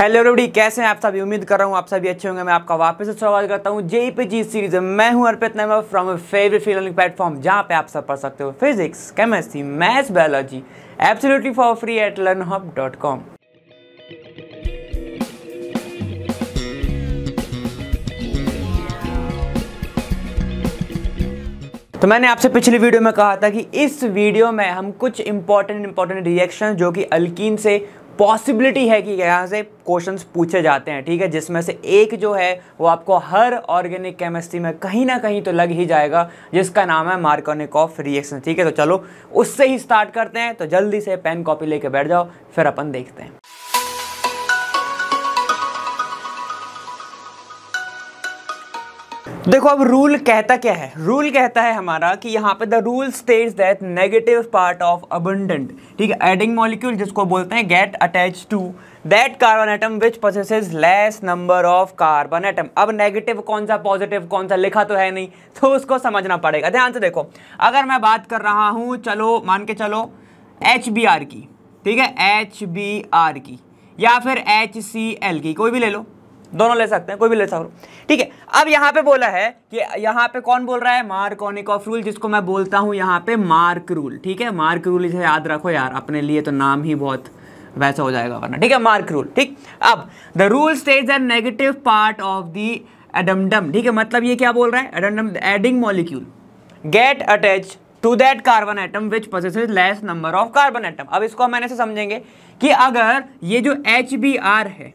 Hello everybody कैसे हैं आप सभी उम्मीद कर रहा हूँ आप सभी अच्छे होंगे मैं आपका वापस से स्वागत करता हूँ जेई पे जी सीरीज मैं हूँ Arpit Naima from favourite feel learning platform जहाँ पे आप सब पढ़ सकते हो physics chemistry maths biology absolutely for free at learn hub dot com तो मैंने आपसे पिछली वीडियो में कहा था कि इस वीडियो में हम कुछ इंपॉर्टेंट इंपॉर्टेंट रिएक्शन जो कि अल्किन से पॉसिबिलिटी है कि यहाँ से क्वेश्चन पूछे जाते हैं ठीक है जिसमें से एक जो है वो आपको हर ऑर्गेनिक केमिस्ट्री में कहीं ना कहीं तो लग ही जाएगा जिसका नाम है मार्कोनिक ऑफ रिएक्शन ठीक है तो चलो उससे ही स्टार्ट करते हैं तो जल्दी से पेन कॉपी लेके बैठ जाओ फिर अपन देखते हैं देखो अब रूल कहता क्या है रूल कहता है हमारा कि यहाँ पे the rule states that negative part of abundant ठीक है एडिंग मॉलिक्यूल जिसको बोलते हैं get attach to that carbon atom which process less number of carbon atom अब नेगेटिव कौन सा पॉजिटिव कौन सा लिखा तो है नहीं तो उसको समझना पड़ेगा ध्यान से देखो अगर मैं बात कर रहा हूँ चलो मान के चलो एच की ठीक है एच की या फिर एच की कोई भी ले लो दोनों ले सकते हैं कोई भी ले सकते ठीक है अब यहाँ पे बोला है कि यहाँ पे कौन बोल रहा है मार्कोनिक ऑफ रूल जिसको मैं बोलता हूँ यहाँ पे मार्क रूल ठीक है मार्क रूल इसे याद रखो यार अपने लिए तो नाम ही बहुत वैसा हो जाएगा वरना ठीक है मार्क रूल ठीक अब the rule stage the negative part of the addendum ठीक है मतलब ये क्या बोल रहा है addendum adding molecule get attach to that carbon atom which process less number of carbon atom अब इसको हम ऐसे समझेंगे कि अगर ये जो एच बी आर है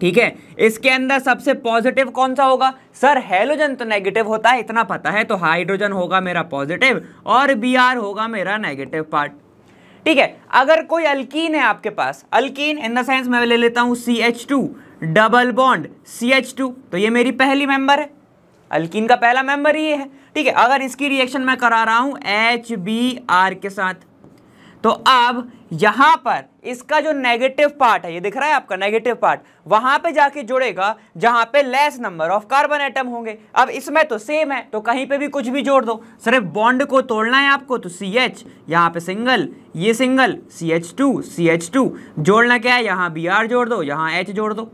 ठीक है इसके अंदर सबसे पॉजिटिव कौन सा होगा सर हेलोजन तो नेगेटिव होता है इतना पता है तो हाइड्रोजन होगा मेरा पॉजिटिव और बी आर होगा मेरा नेगेटिव पार्ट ठीक है अगर कोई अल्कीन है आपके पास अल्कीन इन द सेंस मैं ले लेता हूं C H two double bond C H two तो ये मेरी पहली मेंबर है अल्कीन का पहला मेंबर ये है ठीक है अगर इसकी रिएक्शन मैं करा रहा हूँ एच बी आर के साथ तो अब यहां पर इसका जो नेगेटिव पार्ट है ये दिख रहा है आपका नेगेटिव पार्ट वहां पे जाके जुड़ेगा जहां पे less number of carbon atom होंगे अब इसमें तो सेम है तो कहीं पे भी कुछ भी जोड़ दो सिर्फ बॉन्ड को तोड़ना है आपको तो सी एच यहाँ पे सिंगल ये single C H two C H two जोड़ना क्या है यहाँ बी आर जोड़ दो यहाँ एच जोड़ दो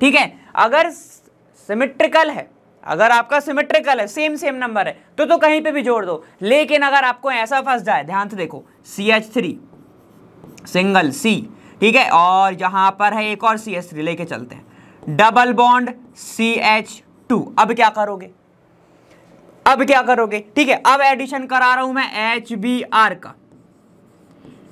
ठीक है अगर सिमेट्रिकल है अगर आपका सिमेट्रिकल है सेम सेम नंबर है तो तो कहीं पे भी जोड़ दो लेकिन अगर आपको ऐसा फंस जाए ध्यान से देखो C H three single C ठीक है और यहां पर है एक और सी एस थ्री लेके चलते हैं double bond C H two अब क्या करोगे अब क्या करोगे ठीक है अब एडिशन करा रहा हूं मैं एच बी आर का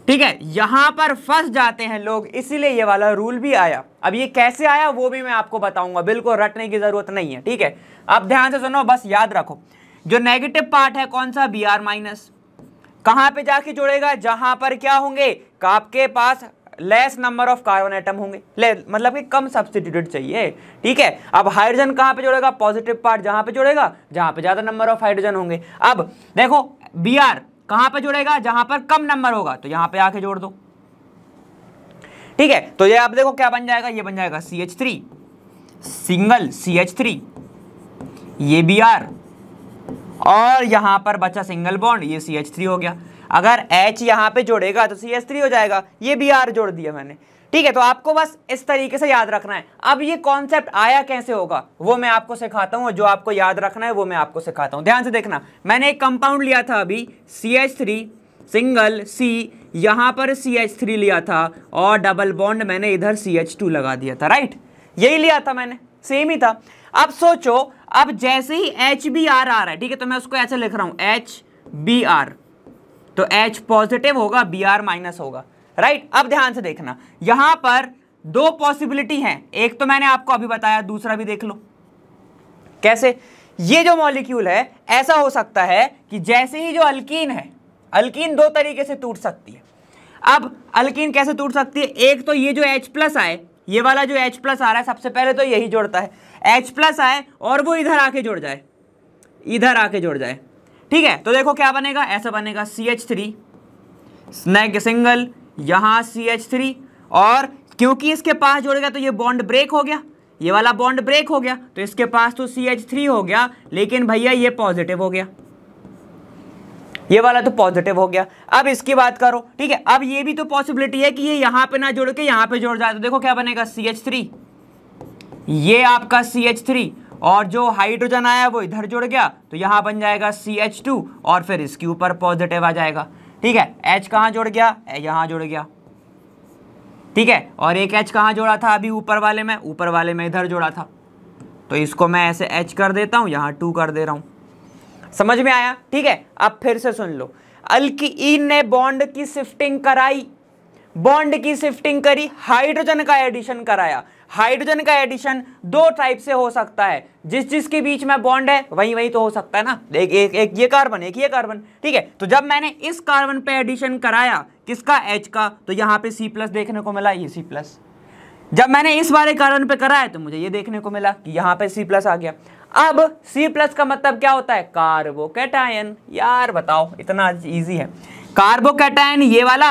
ठीक है यहां पर फंस जाते हैं लोग इसीलिए ये वाला रूल भी आया अब ये कैसे आया वो भी मैं आपको बताऊंगा बिल्कुल रटने की जरूरत नहीं है ठीक है अब ध्यान से सुनो बस याद रखो जो नेगेटिव पार्ट है कौन सा बी आर माइनस कहां पर जाके जुड़ेगा जहां पर क्या होंगे आपके पास less number of carbon atom होंगे ले मतलब कि कम सब्सटीट्यूट चाहिए ठीक है अब हाइड्रोजन कहाँ पे जोड़ेगा पॉजिटिव पार्ट जहाँ पे जोड़ेगा जहाँ पे ज़्यादा नंबर ऑफ हाइड्रोजन होंगे अब देखो बी आर कहाँ पर जुड़ेगा जहाँ पर कम नंबर होगा तो यहाँ पे आके जोड़ दो ठीक है तो ये आप देखो क्या बन जाएगा ये बन जाएगा C H three single C H three ये बी आर और यहाँ पर बचा सिंगल बॉन्ड ये सी एच थ्री हो गया अगर H यहाँ पे जोड़ेगा तो सी एस थ्री हो जाएगा ये बी आर जोड़ दिया मैंने ठीक है तो आपको बस इस तरीके से याद रखना है अब ये कॉन्सेप्ट आया कैसे होगा वो मैं आपको सिखाता हूँ जो आपको याद रखना है वो मैं आपको सिखाता हूँ ध्यान से देखना मैंने एक कंपाउंड लिया था अभी C H three single C यहाँ पर सी एच थ्री लिया था और डबल बॉन्ड मैंने इधर सी एच टू लगा दिया था राइट यही लिया था मैंने सेम ही था अब सोचो अब जैसे ही एच बी आर आ रहा है ठीक है तो मैं उसको ऐसे लिख रहा हूँ एच बी आर तो एच पॉजिटिव होगा बी आर माइनस होगा राइट अब ध्यान से देखना यहां पर दो पॉसिबिलिटी हैं एक तो मैंने आपको अभी बताया दूसरा भी देख लो कैसे ये जो मॉलिक्यूल है ऐसा हो सकता है कि जैसे ही जो अल्कीन है अल्कीन दो तरीके से टूट सकती है अब अल्कीन कैसे टूट सकती है एक तो ये जो H प्लस आए ये वाला जो H प्लस आ रहा है सबसे पहले तो यही जोड़ता है H प्लस आए और वो इधर आके जुड़ जाए इधर आके जुड़ जाए ठीक है तो देखो क्या बनेगा ऐसा बनेगा सी एच थ्री स्नैग सिंगल यहां सी एच थ्री और क्योंकि इसके पास जोड़ेगा तो ये बॉन्ड ब्रेक हो गया ये वाला बॉन्ड ब्रेक हो गया तो इसके पास तो सी एच थ्री हो गया लेकिन भैया ये पॉजिटिव हो गया ये वाला तो पॉजिटिव हो गया अब इसकी बात करो ठीक है अब ये भी तो पॉसिबिलिटी है कि ये यहां पे ना जोड़ के यहां पे जोड़ जाए तो देखो क्या बनेगा सी एच थ्री ये आपका सी एच थ्री और जो हाइड्रोजन आया वो इधर जुड़ गया तो यहाँ बन जाएगा सी एच टू और फिर इसके ऊपर पॉजिटिव आ जाएगा ठीक है एच कहाँ जुड़ गया यहाँ जुड़ गया ठीक है और एक एच कहाँ जोड़ा था अभी ऊपर वाले में ऊपर वाले में इधर जोड़ा था तो इसको मैं ऐसे एच कर देता हूँ यहाँ टू कर दे रहा हूँ समझ में आया ठीक है अब फिर से सुन लो अल्किन ने बॉन्ड की शिफ्टिंग कराई बॉन्ड की शिफ्टिंग करी हाइड्रोजन का एडिशन कराया हाइड्रोजन का एडिशन दो टाइप से हो सकता है जिस जिस के बीच में बॉन्ड है वही वही तो हो सकता है ना एक एक, एक ये कार्बन एक ये कार्बन ठीक है तो जब मैंने इस कार्बन पे एडिशन कराया किसका एच का तो यहाँ पे सी प्लस देखने को मिला ये सी प्लस जब मैंने इस वाले कार्बन पे कराया तो मुझे ये देखने को मिला कि यहाँ पे सी प्लस आ गया अब C प्लस का मतलब क्या होता है कार्बोकेटायन यार बताओ इतना इजी है कार्बोकेटायन ये वाला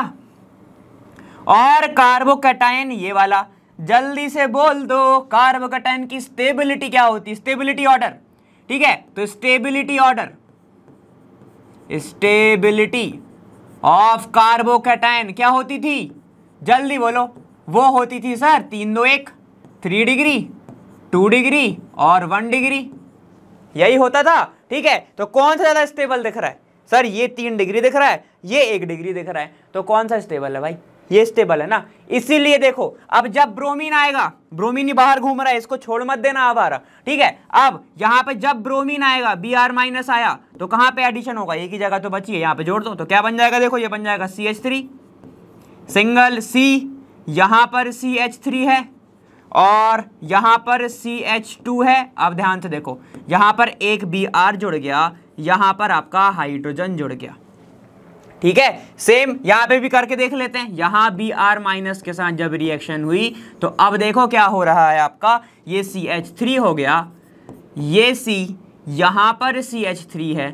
और कार्बोकेटायन ये वाला जल्दी से बोल दो कार्बोकटन की स्टेबिलिटी क्या होती है स्टेबिलिटी ऑर्डर ठीक है तो stability order stability of carbocation क्या होती थी जल्दी बोलो वो होती थी सर तीन दो एक थ्री डिग्री टू डिग्री और वन डिग्री यही होता था ठीक है तो कौन सा ज़्यादा स्टेबल दिख रहा है सर ये तीन डिग्री दिख रहा है ये एक डिग्री दिख रहा है तो कौन सा स्टेबल है भाई ये स्टेबल है ना इसीलिए देखो अब जब ब्रोमीन आएगा ब्रोमीन ही बाहर घूम रहा है इसको छोड़ मत देना अब आ रहा ठीक है अब यहाँ पे जब ब्रोमीन आएगा बी आर माइनस आया तो कहाँ पे एडिशन होगा एक ही जगह तो बची है यहाँ पे जोड़ दो तो क्या बन जाएगा देखो ये बन जाएगा C H three single C यहाँ पर सी एच थ्री है और यहाँ पर सी एच टू है अब ध्यान से देखो यहाँ पर एक बी आर जुड़ गया यहाँ पर आपका हाइड्रोजन जुड़ गया ठीक है सेम यहाँ पे भी करके देख लेते हैं यहां बी आर माइनस के साथ जब रिएक्शन हुई तो अब देखो क्या हो रहा है आपका ये सी एच थ्री हो गया ये सी यहाँ पर सी एच थ्री है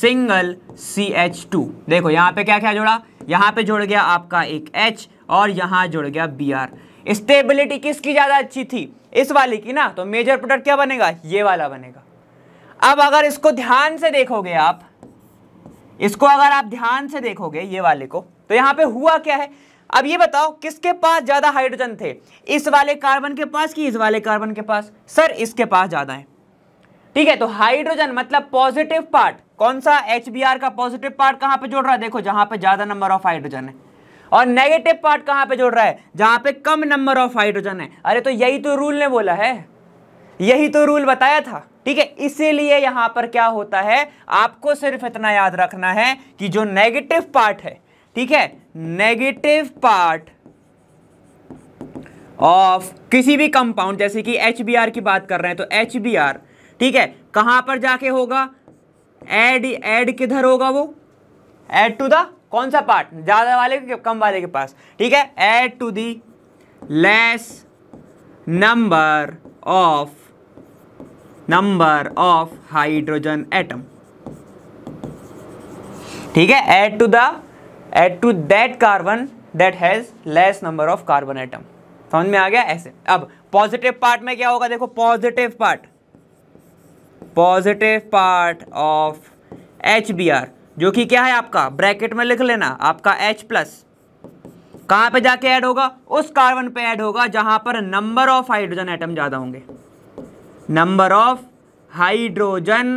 सिंगल सी एच टू देखो यहाँ पे क्या क्या जोड़ा यहाँ पे जुड़ गया आपका एक एच और यहाँ जुड़ गया बी आर स्टेबिलिटी किसकी ज़्यादा अच्छी थी इस वाली की ना तो मेजर प्रोडक्ट क्या बनेगा ये वाला बनेगा अब अगर इसको ध्यान से देखोगे आप इसको अगर आप ध्यान से देखोगे ये वाले को तो यहाँ पे हुआ क्या है अब ये बताओ किसके पास ज़्यादा हाइड्रोजन थे इस वाले कार्बन के पास कि इस वाले कार्बन के पास सर इसके पास ज़्यादा है ठीक है तो हाइड्रोजन मतलब पॉजिटिव पार्ट कौन सा एच का पॉजिटिव पार्ट कहाँ पे जोड़ रहा है देखो जहाँ पे ज़्यादा नंबर ऑफ हाइड्रोजन है और नेगेटिव पार्ट कहाँ पे जोड़ रहा है जहाँ पे कम नंबर ऑफ हाइड्रोजन है अरे तो यही तो रूल ने बोला है यही तो रूल बताया था ठीक है इसीलिए यहां पर क्या होता है आपको सिर्फ इतना याद रखना है कि जो नेगेटिव पार्ट है ठीक है नेगेटिव पार्ट ऑफ किसी भी कंपाउंड जैसे कि एच की बात कर रहे हैं तो एच ठीक है कहां पर जाके होगा एड एड किधर होगा वो एड टू द कौन सा पार्ट ज़्यादा वाले के कम वाले के पास ठीक है add to the less number of number of hydrogen atom ठीक है add to the add to that carbon that has less number of carbon atom समझ में आ गया ऐसे अब पॉजिटिव पार्ट में क्या होगा देखो positive part positive part of H B R जो कि क्या है आपका ब्रैकेट में लिख लेना आपका H प्लस कहां पे जाके ऐड होगा उस कार्बन पे ऐड होगा जहां पर नंबर ऑफ हाइड्रोजन एटम ज़्यादा होंगे नंबर ऑफ हाइड्रोजन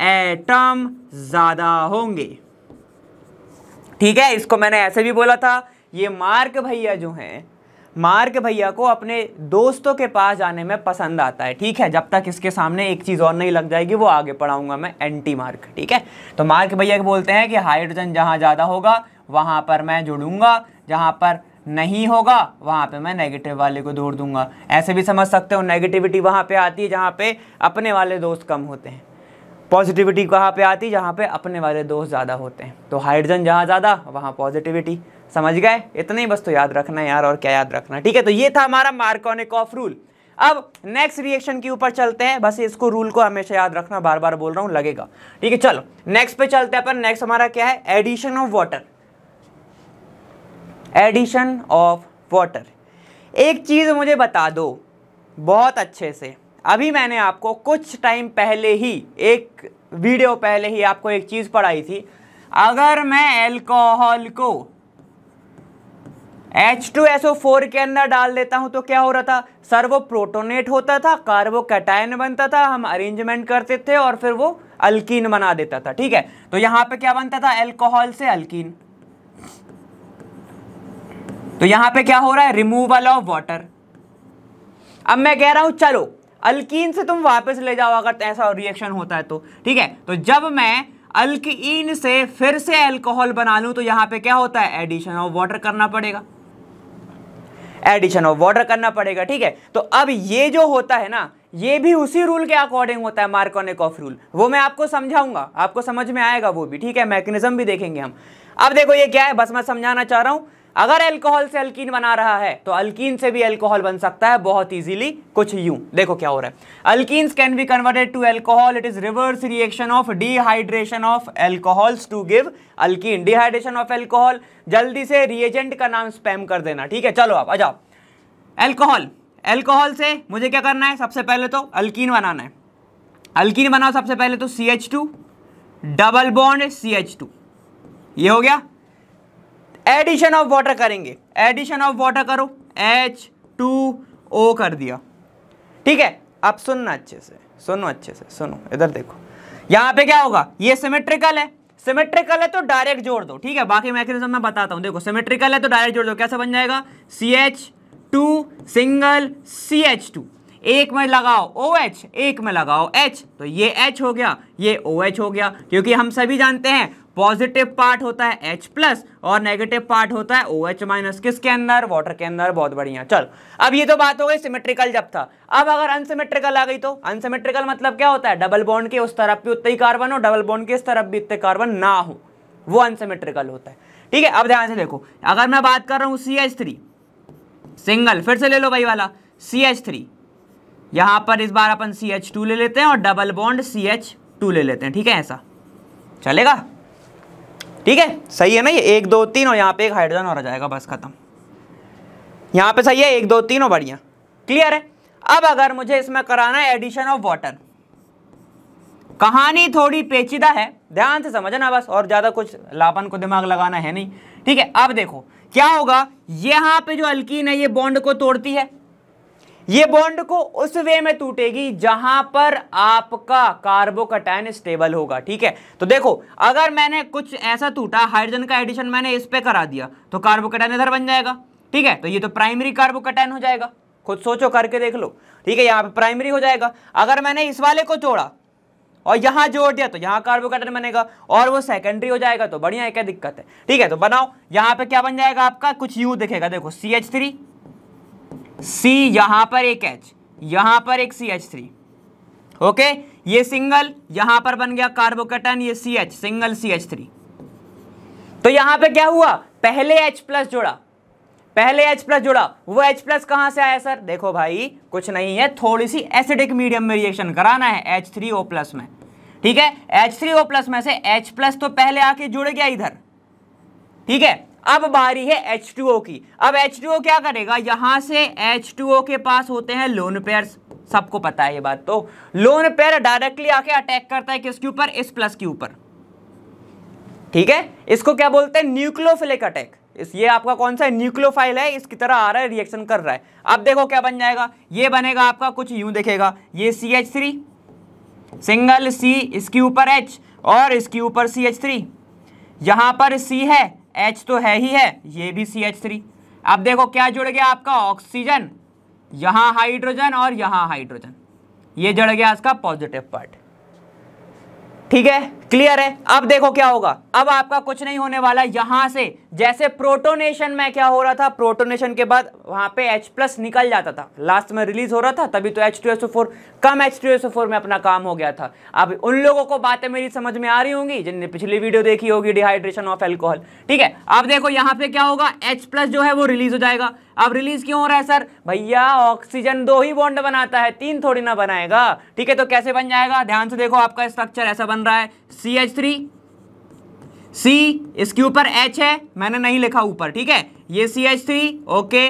एटम ज़्यादा होंगे ठीक है इसको मैंने ऐसे भी बोला था ये मार्क भैया जो हैं मार्क भैया को अपने दोस्तों के पास जाने में पसंद आता है ठीक है जब तक इसके सामने एक चीज़ और नहीं लग जाएगी वो आगे पढ़ाऊंगा मैं एंटी मार्क ठीक है तो मार्क भैया बोलते हैं कि हाइड्रोजन जहाँ ज़्यादा होगा वहाँ पर मैं जुड़ूंगा जहाँ पर नहीं होगा वहां पे मैं नेगेटिव वाले को दौड़ दूंगा ऐसे भी समझ सकते हो नेगेटिविटी वहां पे आती है जहाँ पे अपने वाले दोस्त कम होते हैं पॉजिटिविटी कहाँ पे आती है जहाँ पे अपने वाले दोस्त ज़्यादा होते हैं तो हाइड्रोजन जहाँ ज़्यादा वहाँ पॉजिटिविटी समझ गए इतना ही बस तो याद रखना यार और क्या याद रखना ठीक है तो ये था हमारा मार्कोनिक ऑफ रूल अब नेक्स्ट रिएक्शन के ऊपर चलते हैं बस इसको रूल को हमेशा याद रखना बार बार बोल रहा हूँ लगेगा ठीक है चलो नेक्स्ट पे चलते हैं अपन नेक्स्ट हमारा क्या है addition of water addition of water एक चीज़ मुझे बता दो बहुत अच्छे से अभी मैंने आपको कुछ टाइम पहले ही एक वीडियो पहले ही आपको एक चीज़ पढ़ाई थी अगर मैं एल्कोहल को H2SO4 के अंदर डाल देता हूं तो क्या हो रहा था सर वो प्रोटोनेट होता था कार्बोकैटायन बनता था हम अरेंजमेंट करते थे और फिर वो अल्किन बना देता था ठीक है तो यहाँ पे क्या बनता था एल्कोहल से अल्किन तो यहां पे क्या हो रहा है रिमूवल ऑफ वाटर अब मैं कह रहा हूं चलो अल्कीन से तुम वापस ले जाओ अगर ऐसा रिएक्शन होता है तो ठीक है तो जब मैं अल्कीन से फिर से अल्कोहल बना लूं तो यहां पे क्या होता है एडिशन ऑफ वाटर करना पड़ेगा एडिशन ऑफ वाटर करना पड़ेगा ठीक है तो अब ये जो होता है ना ये भी उसी रूल के अकॉर्डिंग होता है मार्कोनिक ऑफ रूल वो मैं आपको समझाऊंगा आपको समझ में आएगा वो भी ठीक है मैकेनिज्म भी देखेंगे हम अब देखो ये क्या है बस मैं समझाना चाह रहा हूं अगर एल्कोहल से अल्कीन बना रहा है तो अल्कीन से भी एल्कोहल बन सकता है बहुत इजीली कुछ यूं देखो क्या हो रहा है alkenes can be converted to alcohol it is reverse reaction of dehydration of alcohols to give alkene dehydration of alcohol जल्दी से रिएजेंट का नाम स्पैम कर देना ठीक है चलो आप आ जाओ एल्कोहल एल्कोहल से मुझे क्या करना है सबसे पहले तो अल्कीन बनाना है अल्कीन बनाओ सबसे पहले तो C H two double bond C H two ये हो गया एडिशन ऑफ वाटर करेंगे एडिशन ऑफ वाटर करो एच टू ओ कर दिया ठीक है अब सुनना अच्छे से सुनो अच्छे से सुनो इधर देखो यहां पे क्या होगा ये सिमेट्रिकल है सिमेट्रिकल है तो डायरेक्ट जोड़ दो ठीक है बाकी मैं मैकेनिज्म मैं बताता हूं देखो सिमेट्रिकल है तो डायरेक्ट जोड़ दो कैसा बन जाएगा C H two single C H two एक में लगाओ ओ एच एक में लगाओ एच तो ये एच हो गया ये ओ OH एच हो गया क्योंकि हम सभी जानते हैं पॉजिटिव पार्ट होता है H प्लस और नेगेटिव पार्ट होता है ओ OH माइनस किसके अंदर वाटर के अंदर बहुत बढ़िया चल अब ये तो बात हो गई सिमेट्रिकल जब था अब अगर अनसिमेट्रिकल आ गई तो अनसिमेट्रिकल मतलब क्या होता है डबल बॉन्ड के उस तरफ भी उतने ही कार्बन हो डबल बॉन्ड के इस तरफ भी उतने कार्बन ना हो वो अनसिमेट्रिकल होता है ठीक है अब ध्यान से देखो अगर मैं बात कर रहा हूँ सी एच थ्री सिंगल फिर से ले लो भाई वाला सी एच थ्री यहां पर इस बार अपन सी एच टू ले लेते हैं और double bond C H two ले लेते हैं ठीक है ऐसा चलेगा ठीक है सही है ना ये एक दो तीन और यहाँ पे एक हाइड्रोजन और आ जाएगा बस खत्म यहाँ पे सही है एक दो तीन और बढ़िया क्लियर है अब अगर मुझे इसमें कराना है एडिशन ऑफ वाटर कहानी थोड़ी पेचीदा है ध्यान से समझना बस और ज़्यादा कुछ लापन को दिमाग लगाना है नहीं ठीक है अब देखो क्या होगा यहाँ पे जो अल्कीन है ये बॉन्ड को तोड़ती है ये बॉन्ड को उस वे में टूटेगी जहां पर आपका कार्बोकटाइन स्टेबल होगा ठीक है तो देखो अगर मैंने कुछ ऐसा टूटा हाइड्रोजन का एडिशन मैंने इस पे करा दिया तो कार्बोकटाइन इधर बन जाएगा ठीक है तो ये तो प्राइमरी कार्बोकटाइन हो जाएगा खुद सोचो करके देख लो ठीक है यहाँ पे प्राइमरी हो जाएगा अगर मैंने इस वाले को जोड़ा और यहां जोड़ दिया तो यहां कार्बोकैटायन बनेगा और वो सेकेंडरी हो जाएगा तो बढ़िया है क्या दिक्कत है ठीक है तो बनाओ यहाँ पे क्या बन जाएगा आपका कुछ यू दिखेगा देखो सी एच थ्री सी यहां पर एक एच यहां पर एक सी एच थ्री ओके ये सिंगल यहां पर बन गया कार्बोकेटन ये C H single C H three तो यहां पे क्या हुआ पहले एच प्लस जोड़ा पहले H प्लस जुड़ा वो H प्लस कहां से आया सर देखो भाई कुछ नहीं है थोड़ी सी एसिडिक मीडियम में रिएक्शन कराना है एच थ्री ओ प्लस में ठीक है एच थ्री ओ प्लस में से एच प्लस तो पहले आके जुड़ गया इधर ठीक है अब बारी है H2O की अब H2O क्या करेगा यहां से H2O के पास होते हैं लोन पेयर सबको पता है ये बात तो लोन पेयर डायरेक्टली आके अटैक करता है किसके ऊपर इस प्लस के ऊपर ठीक है इसको क्या बोलते हैं न्यूक्लियोफिलिक अटैक इस ये आपका कौन सा न्यूक्लियोफाइल है इसकी तरह आ रहा है रिएक्शन कर रहा है अब देखो क्या बन जाएगा ये बनेगा आपका कुछ यूं देखेगा ये C H three single C इसके ऊपर एच और इसके ऊपर सी एच थ्री यहाँ पर सी है एच तो है ही है ये भी सी एच थ्री अब देखो क्या जुड़ गया आपका ऑक्सीजन यहाँ हाइड्रोजन और यहाँ हाइड्रोजन ये जुड़ गया इसका पॉजिटिव पार्ट ठीक है क्लियर है अब देखो क्या होगा अब आपका कुछ नहीं होने वाला यहां से जैसे प्रोटोनेशन में क्या हो रहा था प्रोटोनेशन के बाद वहां पे H प्लस निकल जाता था लास्ट में रिलीज हो रहा था तभी तो H2SO4 कम H2SO4 में अपना काम हो गया था अब उन लोगों को बातें मेरी समझ में आ रही होंगी जिनने पिछली वीडियो देखी होगी डिहाइड्रेशन ऑफ एल्कोहल ठीक है अब देखो यहां पर क्या होगा एच प्लस जो है वो रिलीज हो जाएगा अब रिलीज क्यों हो रहा है सर भैया ऑक्सीजन दो ही बॉन्ड बनाता है तीन थोड़ी ना बनाएगा ठीक है तो कैसे बन जाएगा ध्यान से देखो आपका स्ट्रक्चर ऐसा बन रहा है सी एच थ्री सी इसके ऊपर एच है मैंने नहीं लिखा ऊपर ठीक है ये सी एच थ्री ओके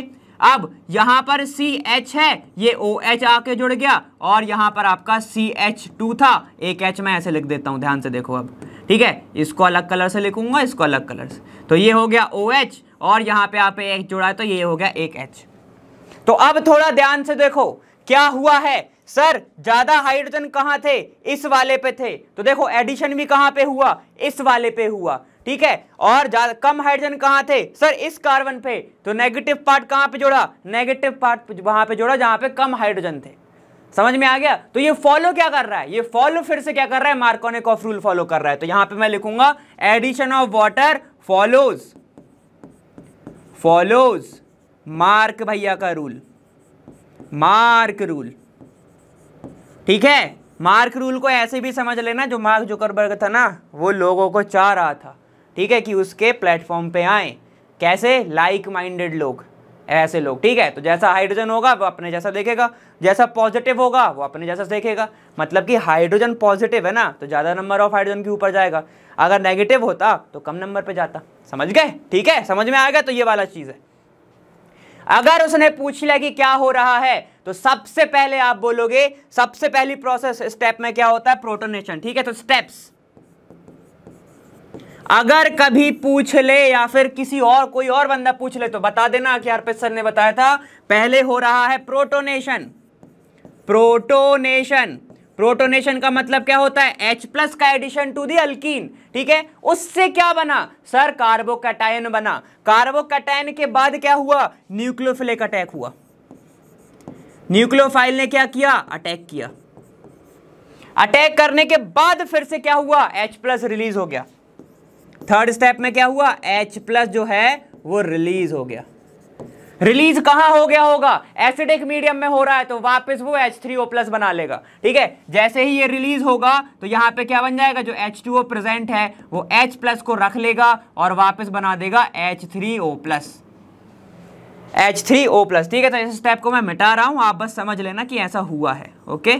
अब यहां पर सी एच है ये ओ एच आके जुड़ गया और यहां पर आपका सी एच टू था एक एच मैं ऐसे लिख देता हूं ध्यान से देखो अब ठीक है इसको अलग कलर से लिखूंगा इसको अलग कलर से तो ये हो गया ओ OH, एच और यहाँ पे आप एक जोड़ा है तो ये हो गया एक एच तो अब थोड़ा ध्यान से देखो क्या हुआ है सर ज्यादा हाइड्रोजन कहाँ थे इस वाले पे थे तो देखो एडिशन भी कहाँ पे हुआ इस वाले पे हुआ ठीक है और कम हाइड्रोजन कहाँ थे सर इस कार्बन पे तो नेगेटिव पार्ट कहाँ पे जोड़ा नेगेटिव पार्ट वहां पे जोड़ा जहां पे कम हाइड्रोजन थे समझ में आ गया तो ये फॉलो क्या कर रहा है ये फॉलो फिर से क्या कर रहा है मार्कोनिक ऑफ रूल फॉलो कर रहा है तो यहां पे मैं लिखूंगा addition of water follows follows mark भैया का रूल मार्क रूल ठीक है मार्क रूल को ऐसे भी समझ लेना जो मार्क जुकरबर्ग था ना वो लोगों को चाह रहा था ठीक है कि उसके प्लेटफॉर्म पे आए कैसे लाइक माइंडेड लोग ऐसे लोग ठीक है तो जैसा हाइड्रोजन होगा वो अपने जैसा देखेगा जैसा पॉजिटिव होगा वो अपने जैसा देखेगा मतलब कि हाइड्रोजन पॉजिटिव है ना तो ज़्यादा नंबर ऑफ हाइड्रोजन के ऊपर जाएगा अगर नेगेटिव होता तो कम नंबर पर जाता समझ गए ठीक है समझ में आ गया तो ये वाला चीज़ है अगर उसने पूछ लिया कि क्या हो रहा है तो सबसे पहले आप बोलोगे सबसे पहली प्रोसेस स्टेप में क्या होता है प्रोटोनेशन ठीक है तो स्टेप्स अगर कभी पूछ ले या फिर किसी और कोई और बंदा पूछ ले तो बता देना कि आरपी सर ने बताया था पहले हो रहा है प्रोटोनेशन प्रोटोनेशन प्रोटोनेशन का मतलब क्या होता है H प्लस का एडिशन टू दी अल्किन ठीक है उससे क्या बना सर कार्बोकैटायन बना कार्बोकैटायन के बाद क्या हुआ न्यूक्लियोफिलिक अटैक हुआ न्यूक्लियोफाइल ने क्या किया अटैक किया अटैक करने के बाद फिर से क्या हुआ H प्लस रिलीज हो गया थर्ड स्टेप में क्या हुआ एच प्लस जो है वो रिलीज हो गया रिलीज कहां हो गया होगा एसिडिक मीडियम में हो रहा है तो वापस वो H3O प्लस बना लेगा ठीक है जैसे ही ये रिलीज होगा तो यहां पे क्या बन जाएगा जो H2O प्रेजेंट है वो H प्लस को रख लेगा और वापस बना देगा H3O प्लस H3O प्लस ठीक है तो इस स्टेप को मैं मिटा रहा हूं आप बस समझ लेना कि ऐसा हुआ है ओके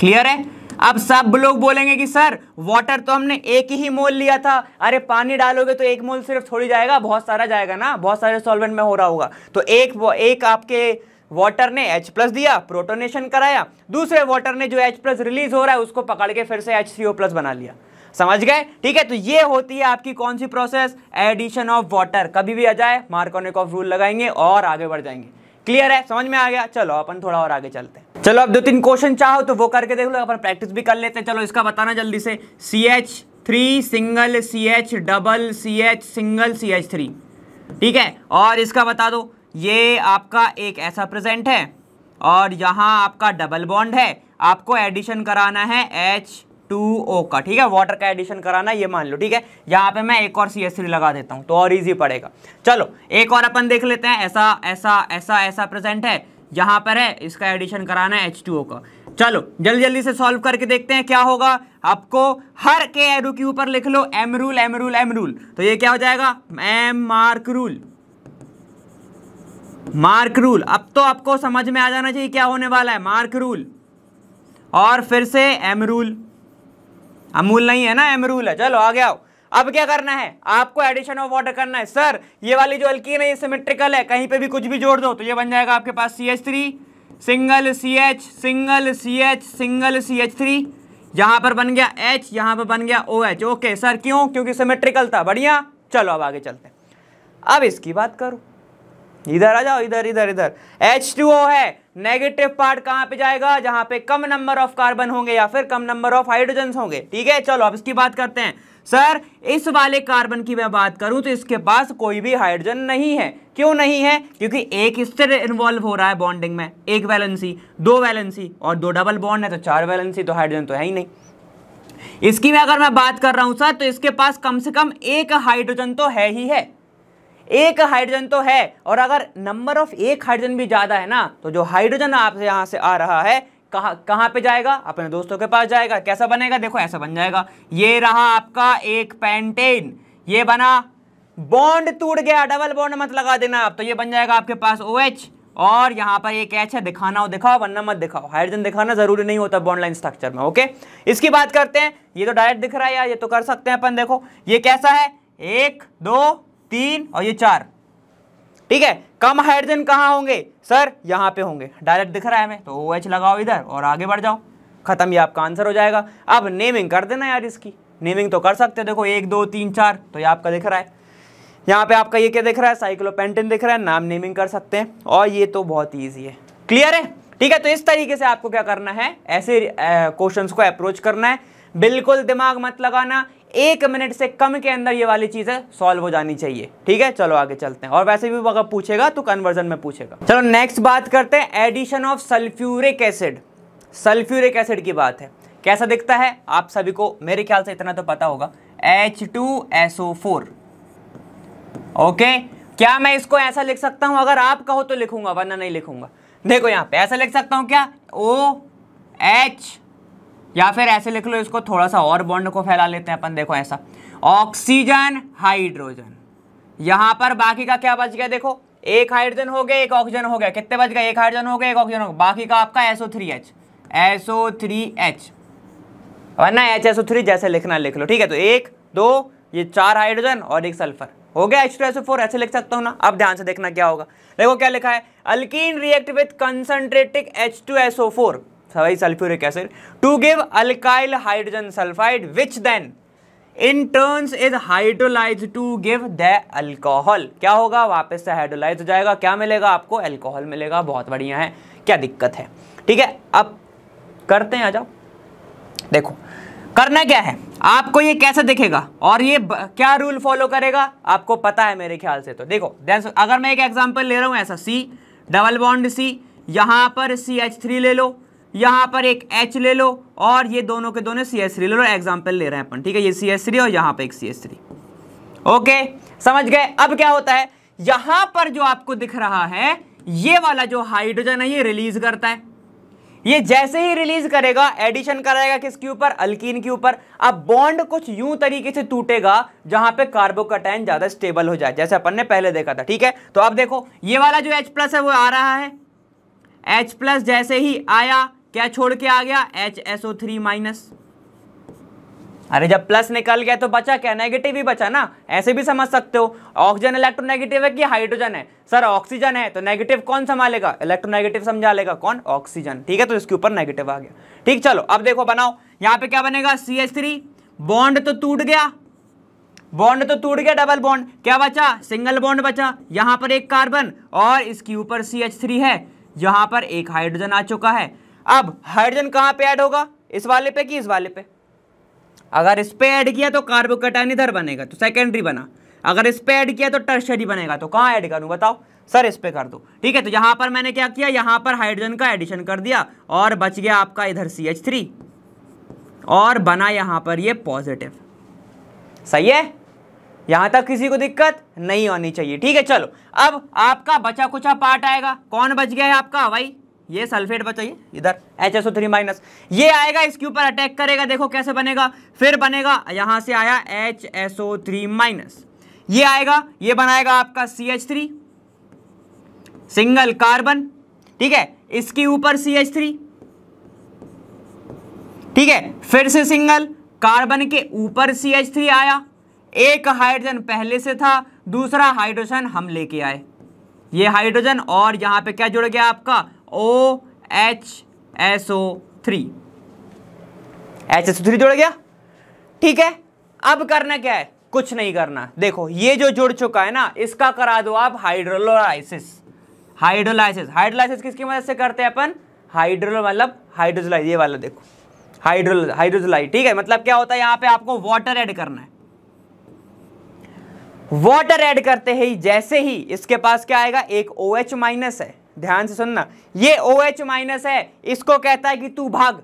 क्लियर है अब सब लोग बोलेंगे कि सर वाटर तो हमने एक ही मोल लिया था अरे पानी डालोगे तो एक मोल सिर्फ थोड़ी जाएगा बहुत सारा जाएगा ना बहुत सारे सॉल्वेंट में हो रहा होगा तो एक एक आपके वाटर ने H प्लस दिया प्रोटोनेशन कराया दूसरे वाटर ने जो H प्लस रिलीज हो रहा है उसको पकड़ के फिर से एच सी ओ प्लस बना लिया समझ गए ठीक है तो ये होती है आपकी कौन सी प्रोसेस एडिशन ऑफ वाटर कभी भी आ जाए मार्कोनिक ऑफ रूल लगाएंगे और आगे बढ़ जाएंगे क्लियर है समझ में आ गया चलो अपन थोड़ा और आगे चलते हैं चलो अब दो तीन क्वेश्चन चाहो तो वो करके देख लो अपन प्रैक्टिस भी कर लेते हैं चलो इसका बताना जल्दी से C H three single C H double C H single C H three ठीक है और इसका बता दो ये आपका एक ऐसा प्रेजेंट है और यहाँ आपका डबल बॉन्ड है आपको एडिशन कराना है एच टू ओ का ठीक है वाटर का एडिशन कराना ये मान लो ठीक है यहाँ पे मैं एक और सी एस थ्री लगा देता हूँ तो और इजी पड़ेगा चलो एक और अपन देख लेते हैं ऐसा ऐसा ऐसा ऐसा प्रेजेंट है यहाँ पर है इसका एडिशन कराना है एच का चलो जल्दी जल्दी से सॉल्व करके देखते हैं क्या होगा आपको हर के एरो के ऊपर लिख लो M rule M rule M rule तो ये क्या हो जाएगा M mark rule mark rule अब तो आपको समझ में आ जाना चाहिए क्या होने वाला है मार्क रूल और फिर से एम रूल अमूल नहीं है ना एम रूल है चलो आ गया हो अब क्या करना है आपको एडिशन ऑफ वाटर करना है सर ये वाली जो अल्कीन है ये सिमेट्रिकल है कहीं पे भी कुछ भी जोड़ दो तो ये बन जाएगा आपके पास C H three single C H single C H single C H three यहाँ पर बन गया एच यहाँ पर बन गया ओ एच ओके सर क्यों क्योंकि सिमेट्रिकल था बढ़िया चलो अब आगे चलते हैं अब इसकी बात करो इधर आ जाओ इधर इधर इधर एच टू ओ है नेगेटिव पार्ट कहाँ पे जाएगा जहाँ पे कम नंबर ऑफ कार्बन होंगे या फिर कम नंबर ऑफ हाइड्रोजन होंगे ठीक है चलो अब इसकी बात करते हैं सर इस वाले कार्बन की मैं बात करूं तो इसके पास कोई भी हाइड्रोजन नहीं है क्यों नहीं है क्योंकि एक इससे इन्वॉल्व हो रहा है बॉन्डिंग में एक वैलेंसी दो वैलेंसी और दो डबल बॉन्ड है तो चार वैलेंसी तो हाइड्रोजन तो है ही नहीं इसकी मैं अगर मैं बात कर रहा हूं सर तो इसके पास कम से कम एक हाइड्रोजन तो है ही है एक हाइड्रोजन तो है और अगर नंबर ऑफ एक हाइड्रोजन भी ज़्यादा है ना तो जो हाइड्रोजन आपसे यहां से आ रहा है कहा कहाँ पे जाएगा अपने दोस्तों के पास जाएगा कैसा बनेगा देखो ऐसा बन जाएगा ये रहा आपका एक पैंटेन ये बना बॉन्ड टूट गया डबल बॉन्ड मत लगा देना आप तो ये बन जाएगा आपके पास ओ OH और यहाँ पर एक एच है दिखाना हो दिखाओ वरना मत दिखाओ हाइड्रोजन दिखाना जरूरी नहीं होता बॉन्ड लाइन स्ट्रक्चर में ओके इसकी बात करते हैं ये तो डायरेक्ट दिख रहा है यार ये तो कर सकते हैं अपन देखो ये कैसा है एक दो तीन और ये चार ठीक है कम हाइड्रोजन कहाँ होंगे सर यहाँ पे होंगे डायरेक्ट दिख रहा है हमें तो ओ OH लगाओ इधर और आगे बढ़ जाओ खत्म ये आपका आंसर हो जाएगा अब नेमिंग कर देना यार इसकी नेमिंग तो कर सकते हो देखो एक दो तीन चार तो ये आपका दिख रहा है यहाँ पे आपका ये क्या दिख रहा है साइक्लोपेंटिन दिख रहा है नाम नेमिंग कर सकते हैं और ये तो बहुत ईजी है क्लियर है ठीक है तो इस तरीके से आपको क्या करना है ऐसे क्वेश्चन को अप्रोच करना है बिल्कुल दिमाग मत लगाना एक मिनट से कम के अंदर ये वाली चीज है सॉल्व हो जानी चाहिए ठीक है चलो आगे चलते हैं और वैसे भी अगर पूछेगा तो कन्वर्जन में पूछेगा चलो नेक्स्ट बात करते हैं addition of sulphuric acid sulphuric acid की बात है कैसा दिखता है आप सभी को मेरे ख्याल से इतना तो पता होगा एच ओके क्या मैं इसको ऐसा लिख सकता हूं अगर आप कहो तो लिखूंगा वरना नहीं लिखूंगा देखो यहां पे ऐसा लिख सकता हूं क्या ओ एच या फिर ऐसे लिख लो इसको थोड़ा सा और बॉन्ड को फैला लेते हैं अपन देखो ऐसा ऑक्सीजन हाइड्रोजन यहाँ पर बाकी का क्या बच गया देखो एक हाइड्रोजन हो गया एक ऑक्सीजन हो गया कितने बच गए एक हाइड्रोजन हो गया एक ऑक्सीजन हो गया बाकी का आपका S O three H S O three H वरना एच एसओ थ्री जैसे लिखना लिख लो ठीक है तो एक दो ये चार हाइड्रोजन और एक सल्फर हो गया एच टू एसओ फोर ऐसे लिख सकता हूँ ना अब ध्यान से देखना क्या होगा देखो क्या लिखा है alkene react with concentrated H two S O four सवाई sulphuric acid to give alkyl hydrogen sulphide which then in turns is hydrolyse to give the alcohol क्या होगा वापस से हाइड्रोलाइज हो जाएगा क्या मिलेगा आपको अल्कोहल मिलेगा बहुत बढ़िया है क्या दिक्कत है ठीक है अब करते हैं आ जाओ देखो करना क्या है आपको ये कैसे दिखेगा और ये क्या रूल फॉलो करेगा आपको पता है मेरे ख्याल से तो देखो अगर मैं एक एग्जांपल ले रहा हूं ऐसा सी डबल बॉन्ड सी यहां पर सी एच थ्री ले लो यहाँ पर एक H ले लो और ये दोनों के दोनों सी एस थ्री ले लो एग्जाम्पल ले रहे हैं अपन ठीक है ये सी एस थ्री और यहाँ पर एक सी एस थ्री ओके समझ गए अब क्या होता है यहां पर जो आपको दिख रहा है ये वाला जो हाइड्रोजन है ये रिलीज करता है ये जैसे ही रिलीज करेगा एडिशन कराएगा किसके ऊपर अल्कीन के ऊपर अब बॉन्ड कुछ यूं तरीके से टूटेगा जहां पे कार्बोकटाइन ज्यादा स्टेबल हो जाए जैसे अपन ने पहले देखा था ठीक है तो अब देखो ये वाला जो H प्लस है वो आ रहा है H प्लस जैसे ही आया क्या छोड़ के आ गया H S O three minus अरे जब प्लस निकल गया तो बचा क्या नेगेटिव ही बचा ना ऐसे भी समझ सकते हो ऑक्सीजन इलेक्ट्रोनेगेटिव है कि हाइड्रोजन है सर ऑक्सीजन है तो नेगेटिव कौन संभालेगा इलेक्ट्रोनेगेटिव समझा लेगा कौन ऑक्सीजन ठीक है तो इसके ऊपर नेगेटिव आ गया ठीक चलो अब देखो बनाओ यहाँ पे क्या बनेगा सी एच थ्री बॉन्ड तो टूट गया बॉन्ड तो टूट गया डबल बॉन्ड क्या बचा सिंगल बॉन्ड बचा यहाँ पर एक कार्बन और इसके ऊपर सी एच थ्री है यहाँ पर एक हाइड्रोजन आ चुका है अब हाइड्रोजन कहाँ पे ऐड होगा इस वाले पे कि इस वाले पे अगर इस पे ऐड किया तो कार्बोकटाइन इधर बनेगा तो सेकेंडरी बना अगर इस पे ऐड किया तो टर्शरी बनेगा तो कहां ऐड करूं बताओ सर इस पे कर दो ठीक है तो यहां पर मैंने क्या किया यहां पर हाइड्रोजन का एडिशन कर दिया और बच गया आपका इधर सी एच थ्री और बना यहां पर ये पॉजिटिव सही है यहां तक किसी को दिक्कत नहीं होनी चाहिए ठीक है चलो अब आपका बचा कुचा पार्ट आएगा कौन बच गया है आपका हवाई ये सल्फेट बचाइए इधर H S O three minus ये आएगा इसके ऊपर अटैक करेगा देखो कैसे बनेगा फिर बनेगा यहां से आया H S O three minus ये आएगा ये बनाएगा आपका C H three single carbon ठीक है इसके ऊपर सी एच थ्री ठीक है फिर से सिंगल कार्बन के ऊपर सी एच थ्री आया एक हाइड्रोजन पहले से था दूसरा हाइड्रोजन हम लेके आए ये हाइड्रोजन और यहां पे क्या जुड़ गया आपका O H S O three H S O three जोड़ गया ठीक है अब करना क्या है कुछ नहीं करना देखो ये जो जुड़ चुका है ना इसका करा दो आप हाइड्रोलोलाइसिस हाइड्रोलाइसिस हाइड्रोलाइसिस किसकी मदद से करते हैं अपन हाइड्रोल मतलब हाइड्रोजोलाइज ये वाला देखो हाइड्रोल हाइड्रोजोलाइज ठीक है मतलब क्या होता है यहां पे आपको वाटर ऐड करना है वाटर ऐड करते ही जैसे ही इसके पास क्या आएगा एक ओ एच माइनस है ध्यान से सुनना ये ओ एच माइनस है इसको कहता है कि तू भाग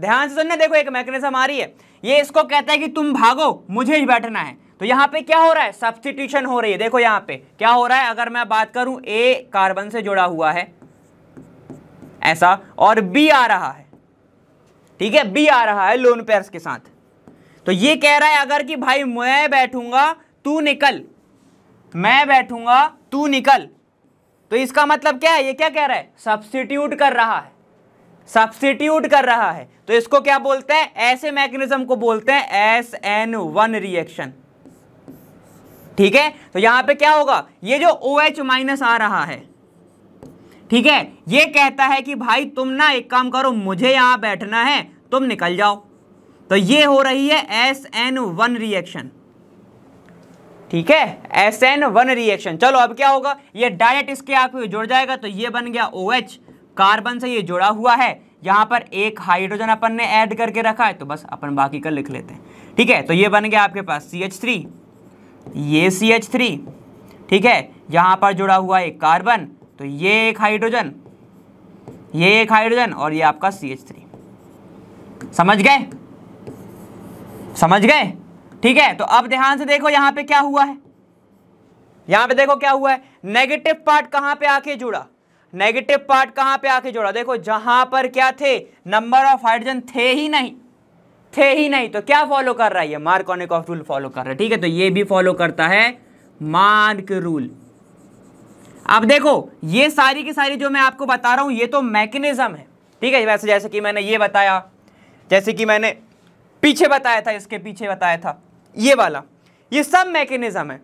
ध्यान से सुनना देखो एक मैकेनिज्म आ रही है ये इसको कहता है कि तुम भागो मुझे ही बैठना है तो यहाँ पे क्या हो रहा है सब्सटीट्यूशन हो रही है देखो यहाँ पे क्या हो रहा है अगर मैं बात करूं ए कार्बन से जुड़ा हुआ है ऐसा और बी आ रहा है ठीक है बी आ रहा है लोन पेयर्स के साथ तो ये कह रहा है अगर कि भाई मैं बैठूंगा तू निकल मैं बैठूंगा तू निकल तो इसका मतलब क्या है ये क्या कह रहा है सब्सिट्यूट कर रहा है सब्सिट्यूट कर रहा है तो इसको क्या बोलते हैं ऐसे मैकेनिज्म को बोलते हैं एस एन वन रिएक्शन ठीक है तो यहां पे क्या होगा ये जो ओ एच माइनस आ रहा है ठीक है ये कहता है कि भाई तुम ना एक काम करो मुझे यहां बैठना है तुम निकल जाओ तो ये हो रही है एस एन वन रिएक्शन ठीक है एस एन वन रिएक्शन चलो अब क्या होगा ये डायरेक्ट इसके आंख में जुड़ जाएगा तो ये बन गया ओ OH, कार्बन से ये जुड़ा हुआ है यहाँ पर एक हाइड्रोजन अपन ने ऐड करके रखा है तो बस अपन बाकी का लिख लेते हैं ठीक है तो ये बन गया आपके पास सी एच थ्री ये सी एच थ्री ठीक है यहाँ पर जुड़ा हुआ एक कार्बन तो ये एक हाइड्रोजन ये एक हाइड्रोजन और ये आपका सी एच थ्री समझ गए समझ गए ठीक है तो अब ध्यान से देखो यहां पे क्या हुआ है यहां पे देखो क्या हुआ है नेगेटिव पार्ट कहां पे आके जुड़ा नेगेटिव पार्ट कहां पे आके जुड़ा देखो जहां पर क्या थे नंबर ऑफ हाइड्रोजन थे ही नहीं थे ही नहीं तो क्या फॉलो कर रहा है ये ऑफ रूल फॉलो कर रहा है ठीक है तो ये भी फॉलो करता है मार्क रूल अब देखो ये सारी की सारी जो मैं आपको बता रहा हूं ये तो मैकेनिज्म है ठीक है वैसे जैसे कि मैंने ये बताया जैसे कि मैंने पीछे बताया था इसके पीछे बताया था ये वाला ये सब मैकेनिज्म है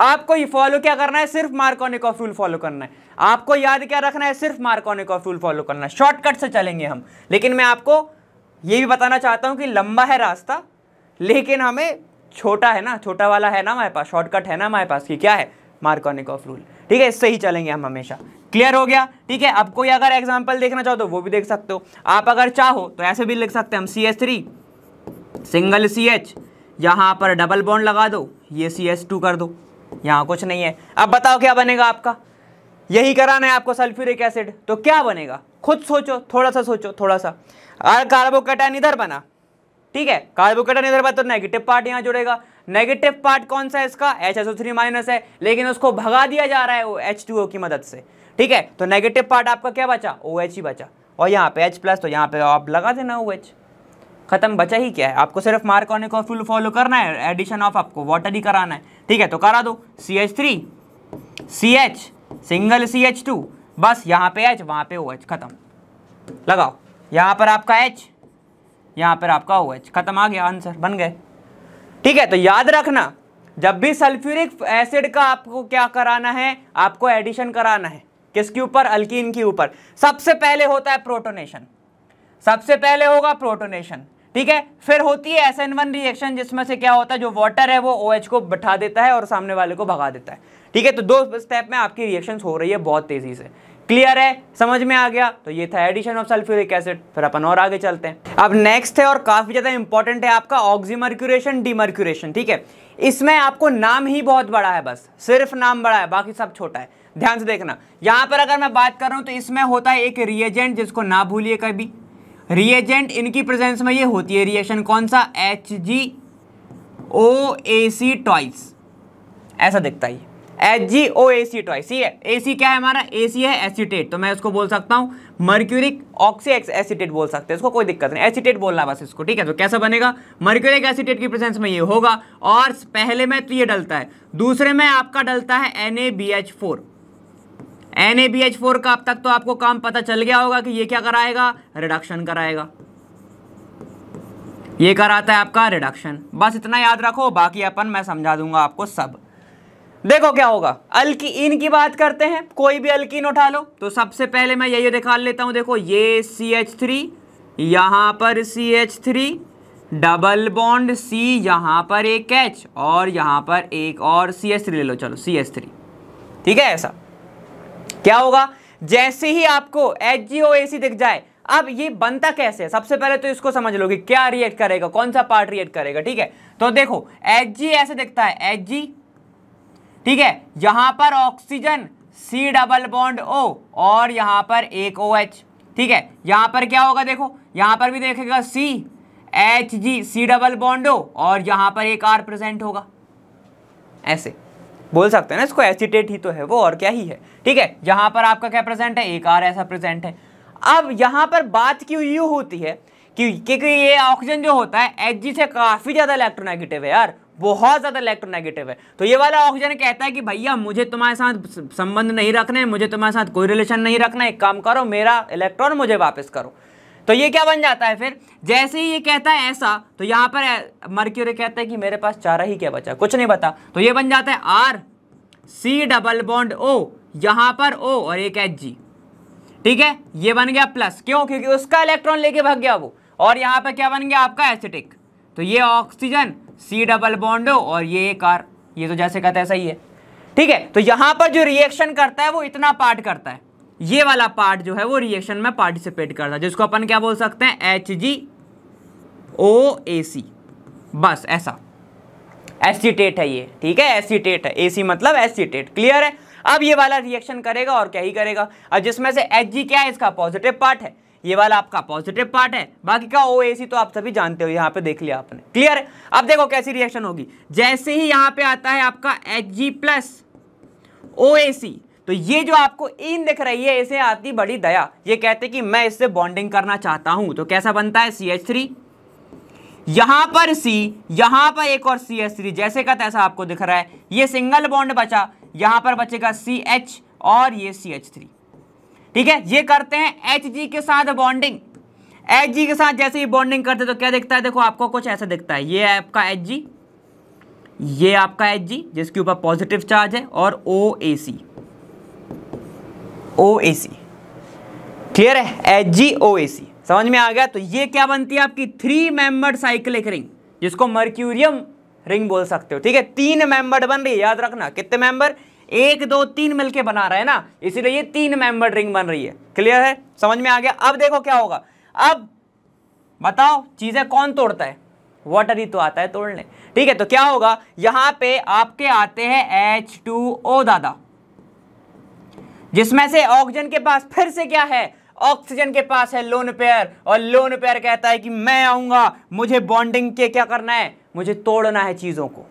आपको ये फॉलो क्या करना है सिर्फ मार्कोनिक ऑफ रूल फॉलो करना है आपको याद क्या रखना है सिर्फ मार्कोनिक ऑफ रूल फॉलो करना है शॉर्टकट से चलेंगे हम लेकिन मैं आपको ये भी बताना चाहता हूँ कि लंबा है रास्ता लेकिन हमें छोटा है ना छोटा वाला है ना हमारे पास शॉर्टकट है ना हमारे पास कि क्या है मार्कोनिक ऑफ रूल ठीक है इससे ही चलेंगे हम हमेशा क्लियर हो गया ठीक है अब कोई अगर एग्जाम्पल देखना चाहो तो वो भी देख सकते हो आप अगर चाहो तो ऐसे भी लिख सकते हैं हम C H three single C H यहाँ पर डबल बॉन्ड लगा दो ये सी एस टू कर दो यहाँ कुछ नहीं है अब बताओ क्या बनेगा आपका यही कराना है आपको सल्फ्यूरिक एसिड तो क्या बनेगा खुद सोचो थोड़ा सा सोचो थोड़ा सा अगर कार्बोकेटन इधर बना ठीक है कार्बोकेटन इधर बना तो नेगेटिव पार्ट यहाँ जुड़ेगा नेगेटिव पार्ट कौन सा है इसका H S O three minus है लेकिन उसको भगा दिया जा रहा है वो एच टू ओ की मदद से ठीक है तो नेगेटिव पार्ट आपका क्या बचा ओ एच ही बचा और यहाँ पे एच प्लस तो यहाँ पे आप लगा देना ओ एच खत्म बचा ही क्या है आपको सिर्फ मार्क ऑन को फुल फॉलो करना है एडिशन ऑफ आपको वाटर ही कराना है ठीक है तो करा दो C H three C H single C H two बस यहाँ पे एच वहाँ पे ओ एच खत्म लगाओ यहाँ पर आपका एच यहाँ पर आपका ओ एच खत्म आ गया आंसर बन गए ठीक है तो याद रखना जब भी सल्फ्यूरिक एसिड का आपको क्या कराना है आपको एडिशन कराना है किसके ऊपर अल्कीन के ऊपर सबसे पहले होता है प्रोटोनेशन सबसे पहले होगा प्रोटोनेशन ठीक है फिर होती है एस एन वन रिएक्शन जिसमें से क्या होता है जो वाटर है वो ओ OH को बैठा देता है और सामने वाले को भगा देता है ठीक है तो दो स्टेप में आपकी रिएक्शन हो रही है बहुत तेजी से क्लियर है समझ में आ गया तो ये था एडिशन ऑफ सल्फ्यूरिक एसिड फिर अपन और आगे चलते हैं अब नेक्स्ट है और काफी ज्यादा इंपॉर्टेंट है आपका ऑक्सीमर्क्यूरेशन डीमर्क्यूरेशन ठीक है इसमें आपको नाम ही बहुत बड़ा है बस सिर्फ नाम बड़ा है बाकी सब छोटा है ध्यान से देखना यहां पर अगर मैं बात कर रहा हूं तो इसमें होता है एक रिएजेंट जिसको ना भूलिए कभी रिएजेंट इनकी प्रेजेंस में ये होती है रिएक्शन कौन सा H G O A C toys ऐसा दिखता है H G O A C toys ठीक है ए सी क्या है हमारा ए सी है एसीटेट तो मैं इसको बोल सकता हूँ मर्क्यूरिक एक्स एसीटेट बोल सकते हैं इसको कोई दिक्कत नहीं एसीटेट बोलना बस इसको ठीक है तो कैसा बनेगा मर्क्यूरिक एसीटेट की प्रेजेंस में ये होगा और पहले में तो ये डलता है दूसरे में आपका डलता है N A B H four N A B H four का अब तक तो आपको काम पता चल गया होगा कि ये क्या कराएगा रिडक्शन कराएगा ये कराता है आपका रिडक्शन बस इतना याद रखो बाकी अपन मैं समझा दूंगा आपको सब देखो क्या होगा इन की बात करते हैं कोई भी अल्किन उठा लो तो सबसे पहले मैं यही दिखा लेता हूँ देखो ये सी एच थ्री यहां पर C H three double bond C यहां पर एक एच और यहां पर एक और सी एच थ्री ले लो चलो सी एच थ्री ठीक है ऐसा क्या होगा जैसे ही आपको एच जी ओ ए सी दिख जाए अब ये बनता कैसे है सबसे पहले तो इसको समझ लो कि क्या रिएक्ट करेगा कौन सा पार्ट रिएक्ट करेगा ठीक है तो देखो एच जी ऐसे दिखता है एच जी ठीक है यहां पर oxygen C double bond O और यहां पर एक ओ एच ठीक है यहां पर क्या होगा देखो यहां पर भी देखेगा C H G C double bond O और यहां पर एक आर प्रेजेंट होगा ऐसे बोल सकते हैं ना इसको एसीटेट ही तो है वो और क्या ही है ठीक है यहाँ पर आपका क्या प्रेजेंट है एक आर ऐसा प्रेजेंट है अब यहाँ पर बात क्यों यू होती है कि क्योंकि ये ऑक्सीजन जो होता है एच से काफ़ी ज़्यादा इलेक्ट्रोनेगेटिव है यार बहुत ज़्यादा इलेक्ट्रोनेगेटिव है तो ये वाला ऑक्सीजन कहता है कि भैया मुझे तुम्हारे साथ संबंध नहीं रखना है मुझे तुम्हारे साथ कोई रिलेशन नहीं रखना है एक काम करो मेरा इलेक्ट्रॉन मुझे वापस करो तो ये क्या बन जाता है फिर जैसे ही ये कहता है ऐसा तो यहाँ पर मर्क्यूरी कहता है कि मेरे पास चारा ही क्या बचा कुछ नहीं बता तो ये बन जाता है R C double bond O यहाँ पर ओ और एक एच जी ठीक है ये बन गया प्लस क्यों क्योंकि उसका इलेक्ट्रॉन लेके भाग गया वो और यहाँ पर क्या बन गया आपका एसिटिक तो ये oxygen C double bond O और ये एक आर ये तो जैसे कहता है सही है ठीक है तो यहाँ पर जो रिएक्शन करता है वो इतना पार्ट करता है ये वाला पार्ट जो है वो रिएक्शन में पार्टिसिपेट करता है जिसको अपन क्या बोल सकते हैं एच जी ओ ए सी बस ऐसा एसीटेट है ये ठीक है एसीटेट है एसी मतलब एसीटेट क्लियर है अब ये वाला रिएक्शन करेगा और क्या ही करेगा अब जिसमें से एच जी क्या है इसका पॉजिटिव पार्ट है ये वाला आपका पॉजिटिव पार्ट है बाकी का ओ ए सी तो आप सभी जानते हो यहाँ पे देख लिया आपने क्लियर है अब देखो कैसी रिएक्शन होगी जैसे ही यहाँ पे आता है आपका H G plus O A सी तो ये जो आपको इन दिख रही है इसे आती बड़ी दया ये कहते कि मैं इससे बॉन्डिंग करना चाहता हूं तो कैसा बनता है सी एच थ्री यहां पर सी यहां पर एक और सी एच थ्री जैसे का तैसा आपको दिख रहा है ये सिंगल बॉन्ड बचा यहां पर बचेगा सी एच और ये सी एच थ्री ठीक है ये करते हैं एच जी के साथ बॉन्डिंग एच जी के साथ जैसे ही बॉन्डिंग करते तो क्या दिखता है देखो आपको कुछ ऐसा दिखता है ये आपका एच जी ये आपका एच जी जिसके ऊपर पॉजिटिव चार्ज है और ओ A C O A C clear है एच जी ओ ए सी समझ में आ गया तो ये क्या बनती है आपकी थ्री मेंबर साइक्लिक रिंग जिसको मर्क्यूरियम रिंग बोल सकते हो ठीक है तीन मेंबर बन रही है याद रखना कितने मेंबर एक दो तीन मिलके बना रहे हैं ना इसीलिए ये तीन मेंबर रिंग बन रही है क्लियर है समझ में आ गया अब देखो क्या होगा अब बताओ चीज़ें कौन तोड़ता है वाटर ही तो आता है तोड़ने ठीक है तो क्या होगा यहाँ पे आपके आते हैं एच टू ओ दादा जिसमें से ऑक्सीजन के पास फिर से क्या है ऑक्सीजन के पास है लोन पेयर और लोन पेयर कहता है कि मैं आऊंगा मुझे बॉन्डिंग के क्या करना है मुझे तोड़ना है चीज़ों को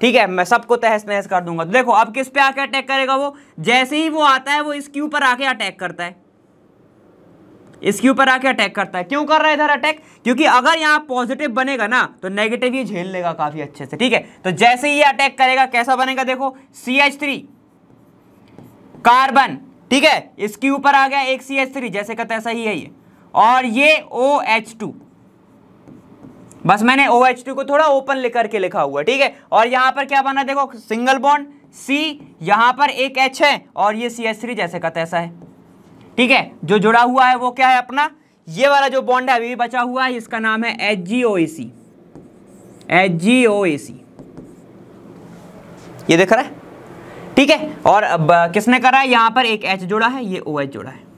ठीक है मैं सबको तहस नहस कर दूंगा तो देखो अब किस पे आके अटैक करेगा वो जैसे ही वो आता है वो इसके ऊपर आके अटैक करता है इसके ऊपर आके अटैक करता है क्यों कर रहा है इधर अटैक क्योंकि अगर यहां पॉजिटिव बनेगा ना तो नेगेटिव ये झेल लेगा काफ़ी अच्छे से ठीक है तो जैसे ही ये अटैक करेगा कैसा बनेगा देखो सी एच थ्री कार्बन ठीक है इसके ऊपर आ गया एक सी एच थ्री जैसे का तैसा ही है ये और ये ओ एच टू बस मैंने ओ एच टू को थोड़ा ओपन लेकर के लिखा हुआ ठीक है और यहां पर क्या बना देखो सिंगल बॉन्ड सी यहां पर एक एच है और ये सी एच थ्री जैसे का तैसा है ठीक है जो जुड़ा हुआ है वो क्या है अपना ये वाला जो बॉन्ड है अभी भी बचा हुआ है इसका नाम है H G O A C H G O A सी ये देख रहा है ठीक है और अब किसने करा है यहां पर एक एच जोड़ा है ये ओ एच जोड़ा है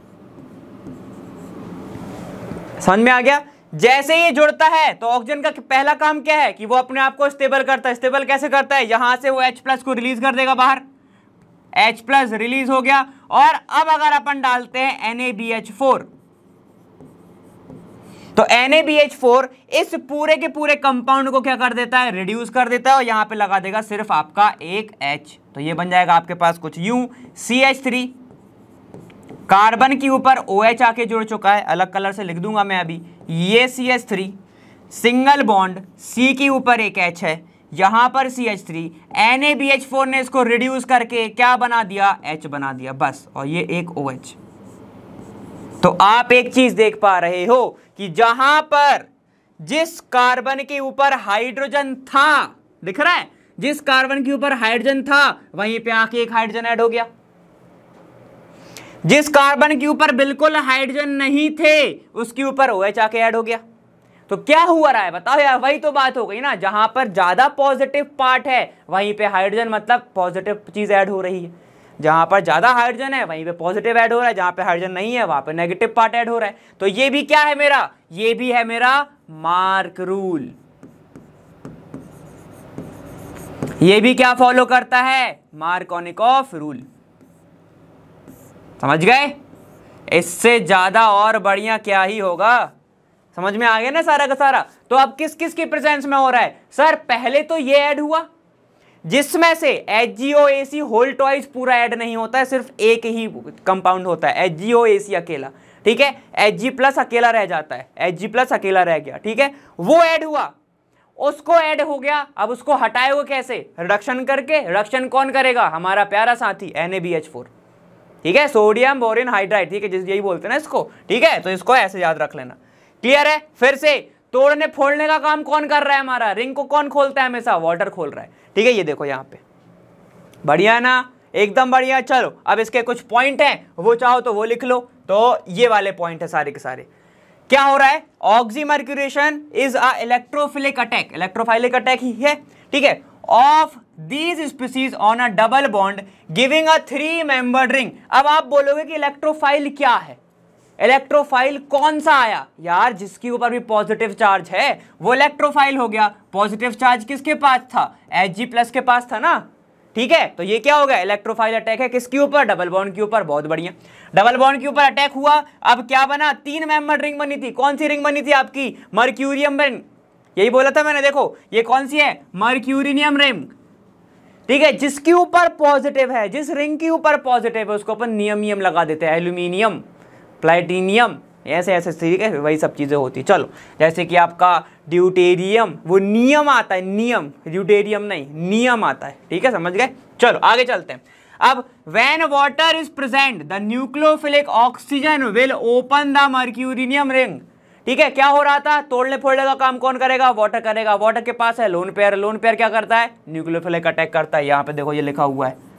समझ में आ गया जैसे ये जुड़ता है तो ऑक्सीजन का पहला काम क्या है कि वो अपने आप को स्टेबल करता है स्टेबल कैसे करता है यहां से वो एच प्लस को रिलीज कर देगा बाहर एच प्लस रिलीज हो गया और अब अगर अपन डालते हैं N A B H four तो NaBH4 इस पूरे के पूरे कंपाउंड को क्या कर देता है रिड्यूस कर देता है और यहां पे लगा देगा सिर्फ आपका एक H तो ये बन जाएगा आपके पास कुछ यूं सी एच थ्री कार्बन के ऊपर ओ एच आके जुड़ चुका है अलग कलर से लिख दूंगा मैं अभी ये C H three single bond C के ऊपर एक एच है यहां पर C H three N A B H four ने इसको रिड्यूस करके क्या बना दिया एच बना दिया बस और ये एक ओ OH. एच तो आप एक चीज देख पा रहे हो कि जहां पर जिस कार्बन के ऊपर हाइड्रोजन था दिख रहा है जिस कार्बन के ऊपर हाइड्रोजन था वहीं पे आके एक हाइड्रोजन ऐड हो गया जिस कार्बन के ऊपर बिल्कुल हाइड्रोजन नहीं थे उसके ऊपर ओ एच आके ऐड हो गया तो क्या हुआ रहा है बताओ यार वही तो बात हो गई ना जहां पर ज्यादा पॉजिटिव पार्ट है वहीं पे हाइड्रोजन मतलब पॉजिटिव चीज ऐड हो रही है जहां पर ज्यादा हाइड्रोजन है वहीं पे पॉजिटिव ऐड हो रहा है जहां पे हाइड्रोजन नहीं है वहां पे नेगेटिव पार्ट ऐड हो रहा है तो ये भी क्या है मेरा ये भी है मेरा मार्क रूल ये भी क्या फॉलो करता है ऑफ रूल समझ गए इससे ज़्यादा और बढ़िया क्या ही होगा समझ में आ गया ना सारा का सारा तो अब किस किस की प्रेजेंस में हो रहा है सर पहले तो ये ऐड हुआ जिसमें से H G O A C whole twice पूरा ऐड नहीं होता है सिर्फ एक ही कंपाउंड होता है एच जी ओ ए सी अकेला ठीक है एच जी प्लस अकेला रह जाता है एच जी प्लस अकेला रह गया ठीक है वो ऐड हुआ उसको ऐड हो गया अब उसको हटाए हुए कैसे रिडक्शन करके रिडक्शन कौन करेगा हमारा प्यारा साथी एन ठीक है सोडियम बोरिन हाइड्राइड ठीक है जिस यही बोलते ना इसको ठीक है तो इसको ऐसे याद रख लेना क्लियर है फिर से तोड़ने फोड़ने का काम कौन कर रहा है हमारा रिंग को कौन खोलता है हमेशा वाटर खोल रहा है ठीक है ये देखो यहाँ पे बढ़िया ना एकदम बढ़िया चलो अब इसके कुछ पॉइंट हैं वो चाहो तो वो लिख लो तो ये वाले पॉइंट है सारे के सारे क्या हो रहा है oxymercuration is a electrophilic attack electrophilic attack ही है ठीक है of these species on a double bond giving a three member ring अब आप बोलोगे कि इलेक्ट्रोफाइल क्या है इलेक्ट्रोफाइल कौन सा आया यार जिसके ऊपर भी पॉजिटिव चार्ज है वो इलेक्ट्रोफाइल हो गया पॉजिटिव चार्ज किसके पास था एच जी प्लस के पास था ना ठीक है तो ये क्या होगा इलेक्ट्रोफाइल अटैक है किसके ऊपर डबल बॉन्ड के ऊपर बहुत बढ़िया डबल बॉन्ड के ऊपर अटैक हुआ अब क्या बना तीन मेंबर रिंग बनी थी कौन सी रिंग बनी थी आपकी मर्क्यूरियम रिंग यही बोला था मैंने देखो ये कौन सी है मर्क्यूरिनियम रिंग ठीक है जिसके ऊपर पॉजिटिव है जिस रिंग के ऊपर पॉजिटिव है उसको अपन नियमियम लगा देते हैं एल्यूमिनियम प्लेटिनियम ऐसे ऐसे ठीक है वही सब चीज़ें होती चलो जैसे कि आपका ड्यूटेरियम वो नियम आता है नियम ड्यूटेरियम नहीं नियम आता है ठीक है समझ गए चलो आगे चलते हैं अब when water is present the nucleophilic oxygen will open the mercurinium ring ठीक है क्या हो रहा था तोड़ने फोड़ने का काम कौन करेगा वाटर करेगा वाटर के पास है लोन पेयर लोन पेयर क्या करता है न्यूक्लियोफिलिक अटैक करता है यहाँ पे देखो ये लिखा हुआ है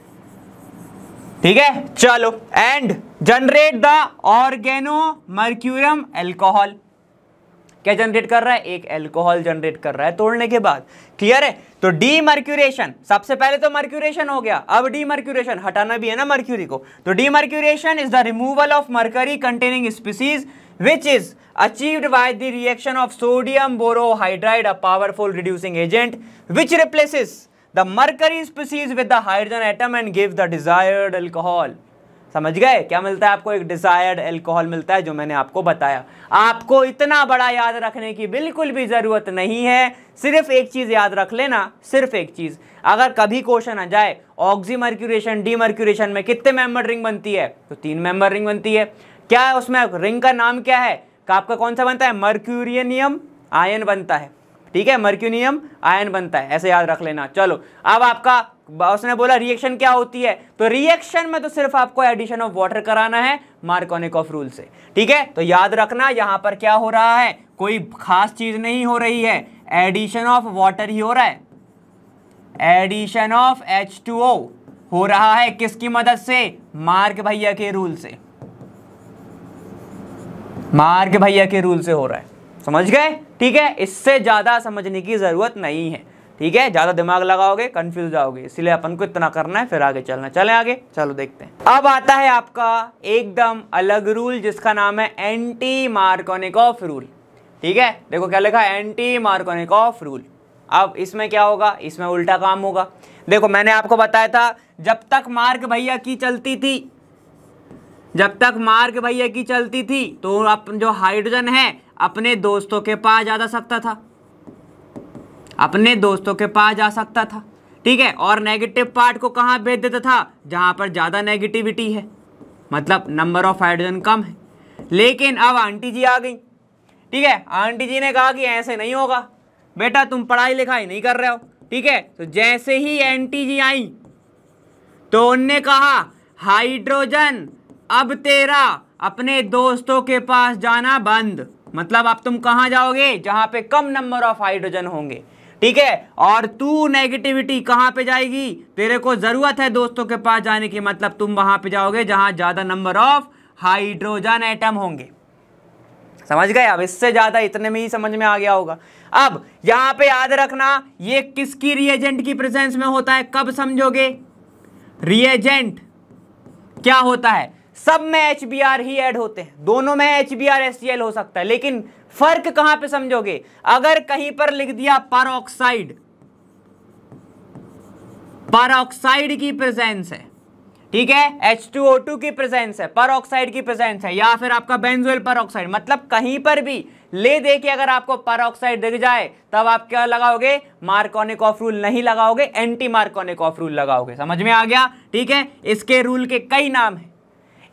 ठीक है चलो and generate the organo mercurium alcohol क्या जनरेट कर रहा है एक एल्कोहल जनरेट कर रहा है तोड़ने के बाद क्लियर है तो डी मर्क्यूरेशन सबसे पहले तो मर्क्यूरेशन हो गया अब डी मर्क्यूरेशन हटाना भी है ना मर्क्यूरी को तो demercuration is the removal of mercury containing species which is achieve by the reaction of sodium borohydride a powerful reducing agent which replaces the mercury species with the hydrogen atom and give the desired alcohol समझ गए क्या मिलता है आपको एक desired alcohol मिलता है जो मैंने आपको बताया आपको इतना बड़ा याद रखने की बिल्कुल भी ज़रूरत नहीं है सिर्फ एक चीज़ याद रख लेना सिर्फ एक चीज़ अगर कभी क्वेश्चन आ जाए ऑक्सी मर्क्यूरेशन डी मर्क्यूरेशन में कितने मेंबर रिंग बनती है तो तीन मेंबर रिंग बनती है क्या है उसमें रिंग का नाम क्या है का आपका कौन सा बनता है मर्क्यूरियनियम आयन बनता है ठीक है मर्क्यूनियम आयन बनता है ऐसे याद रख लेना चलो अब आपका उसने बोला रिएक्शन क्या होती है तो रिएक्शन में तो सिर्फ आपको एडिशन ऑफ वाटर कराना है मार्कोनिक ऑफ रूल से ठीक है तो याद रखना यहां पर क्या हो रहा है कोई खास चीज नहीं हो रही है एडिशन ऑफ वाटर ही हो रहा है addition of H two O हो रहा है किसकी मदद से मार्क भैया के रूल से मार्क भैया के रूल से हो रहा है समझ गए ठीक है इससे ज़्यादा समझने की ज़रूरत नहीं है ठीक है ज़्यादा दिमाग लगाओगे कन्फ्यूज जाओगे इसलिए अपन को इतना करना है फिर आगे चलना चले आगे चलो देखते हैं अब आता है आपका एकदम अलग रूल जिसका नाम है एंटी मार्कोनिक ऑफ रूल ठीक है देखो क्या लिखा एंटी मार्कोनिक ऑफ रूल अब इसमें क्या होगा इसमें उल्टा काम होगा देखो मैंने आपको बताया था जब तक मार्ग भैया की चलती थी जब तक मार्ग भैया की चलती थी तो आप जो हाइड्रोजन है अपने दोस्तों के पास जा सकता था अपने दोस्तों के पास जा सकता था ठीक है और नेगेटिव पार्ट को कहाँ भेज देता था जहाँ पर ज़्यादा नेगेटिविटी है मतलब नंबर ऑफ हाइड्रोजन कम है लेकिन अब आंटी जी आ गई ठीक है आंटी जी ने कहा कि ऐसे नहीं होगा बेटा तुम पढ़ाई लिखाई नहीं कर रहे हो ठीक है तो जैसे ही आंटी जी आई तो उनने कहा हाइड्रोजन अब तेरा अपने दोस्तों के पास जाना बंद मतलब आप तुम कहाँ जाओगे जहाँ पे कम नंबर ऑफ हाइड्रोजन होंगे ठीक है और तू नेगेटिविटी कहाँ पे जाएगी तेरे को ज़रूरत है दोस्तों के पास जाने की मतलब तुम वहाँ पे जाओगे जहाँ ज़्यादा नंबर ऑफ हाइड्रोजन एटम होंगे समझ गए अब इससे ज़्यादा इतने में ही समझ में आ गया होगा अब यहां पे याद रखना ये किसकी रिएजेंट की प्रेजेंस में होता है कब समझोगे रिएजेंट क्या होता है सब में एच बी आर ही ऐड होते हैं दोनों में H B R S C L हो सकता है लेकिन फर्क कहां पे समझोगे अगर कहीं पर लिख दिया पारोक्साइड परऑक्साइड की प्रेजेंस है ठीक है H2O2 की प्रेजेंस है परऑक्साइड की प्रेजेंस है या फिर आपका बेंजोइल परऑक्साइड मतलब कहीं पर भी ले दे के अगर आपको परऑक्साइड दिख जाए तब आप क्या लगाओगे मार्कोनिक ऑफ रूल नहीं लगाओगे एंटी मार्कोनिक ऑफ रूल लगाओगे समझ में आ गया ठीक है इसके रूल के कई नाम है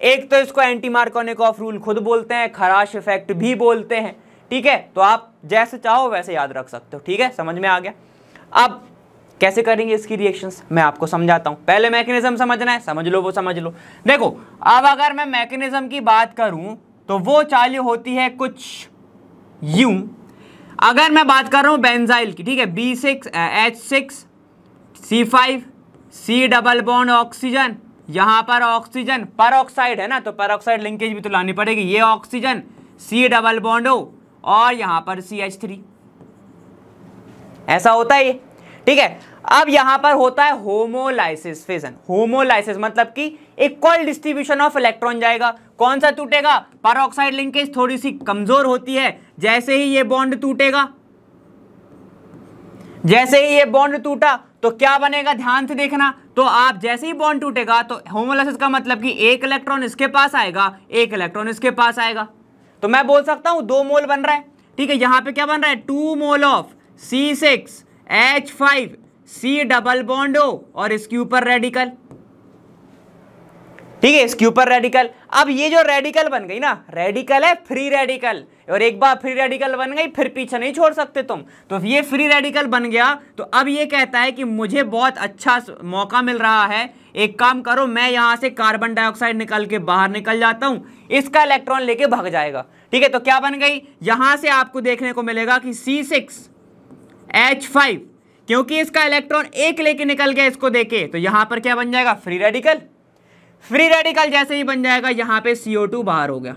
एक तो इसको एंटी मार्कोनिक ऑफ रूल खुद बोलते हैं खराश इफेक्ट भी बोलते हैं ठीक है तो आप जैसे चाहो वैसे याद रख सकते हो ठीक है समझ में आ गया अब कैसे करेंगे इसकी रिएक्शंस मैं आपको समझाता हूं पहले मैकेनिज्म समझना है समझ लो वो समझ लो देखो अब अगर मैं मैकेनिज्म की बात करूं तो वो चालू होती है कुछ यू अगर मैं बात कर रहा हूँ बेंजाइल की ठीक है B six H six C five C double bond oxygen यहाँ पर ऑक्सीजन पर है ना तो पर लिंकेज भी तो लानी पड़ेगी ये ऑक्सीजन सी डबल बॉन्ड हो और यहाँ पर सी एच थ्री ऐसा होता है ये ठीक है अब यहाँ पर होता है होमोलाइसिस फेजन होमोलाइसिस मतलब कि इक्वल डिस्ट्रीब्यूशन ऑफ इलेक्ट्रॉन जाएगा कौन सा टूटेगा पर लिंकेज थोड़ी सी कमजोर होती है जैसे ही ये बॉन्ड टूटेगा जैसे ही ये बॉन्ड टूटा तो क्या बनेगा ध्यान से देखना तो आप जैसे ही बॉन्ड टूटेगा तो होमोलाइसिस का मतलब कि एक इलेक्ट्रॉन इसके पास आएगा एक इलेक्ट्रॉन इसके पास आएगा तो मैं बोल सकता हूँ दो मोल बन रहा है ठीक है यहाँ पे क्या बन रहा है two mole of C six H five C double bond हो और इसके ऊपर रेडिकल ठीक है इसके ऊपर रेडिकल अब ये जो रेडिकल बन गई ना रेडिकल है फ्री रेडिकल और एक बार फ्री रेडिकल बन गई फिर पीछे नहीं छोड़ सकते तुम तो ये फ्री रेडिकल बन गया तो अब ये कहता है कि मुझे बहुत अच्छा मौका मिल रहा है एक काम करो मैं यहाँ से कार्बन डाइऑक्साइड निकल के बाहर निकल जाता हूँ इसका इलेक्ट्रॉन लेके भाग जाएगा ठीक है तो क्या बन गई यहाँ से आपको देखने को मिलेगा कि सी सिक्स एच फाइव क्योंकि इसका इलेक्ट्रॉन एक लेके निकल गया इसको देके तो यहाँ पर क्या बन जाएगा फ्री रेडिकल फ्री रेडिकल जैसे ही बन जाएगा यहाँ पे CO2 बाहर हो गया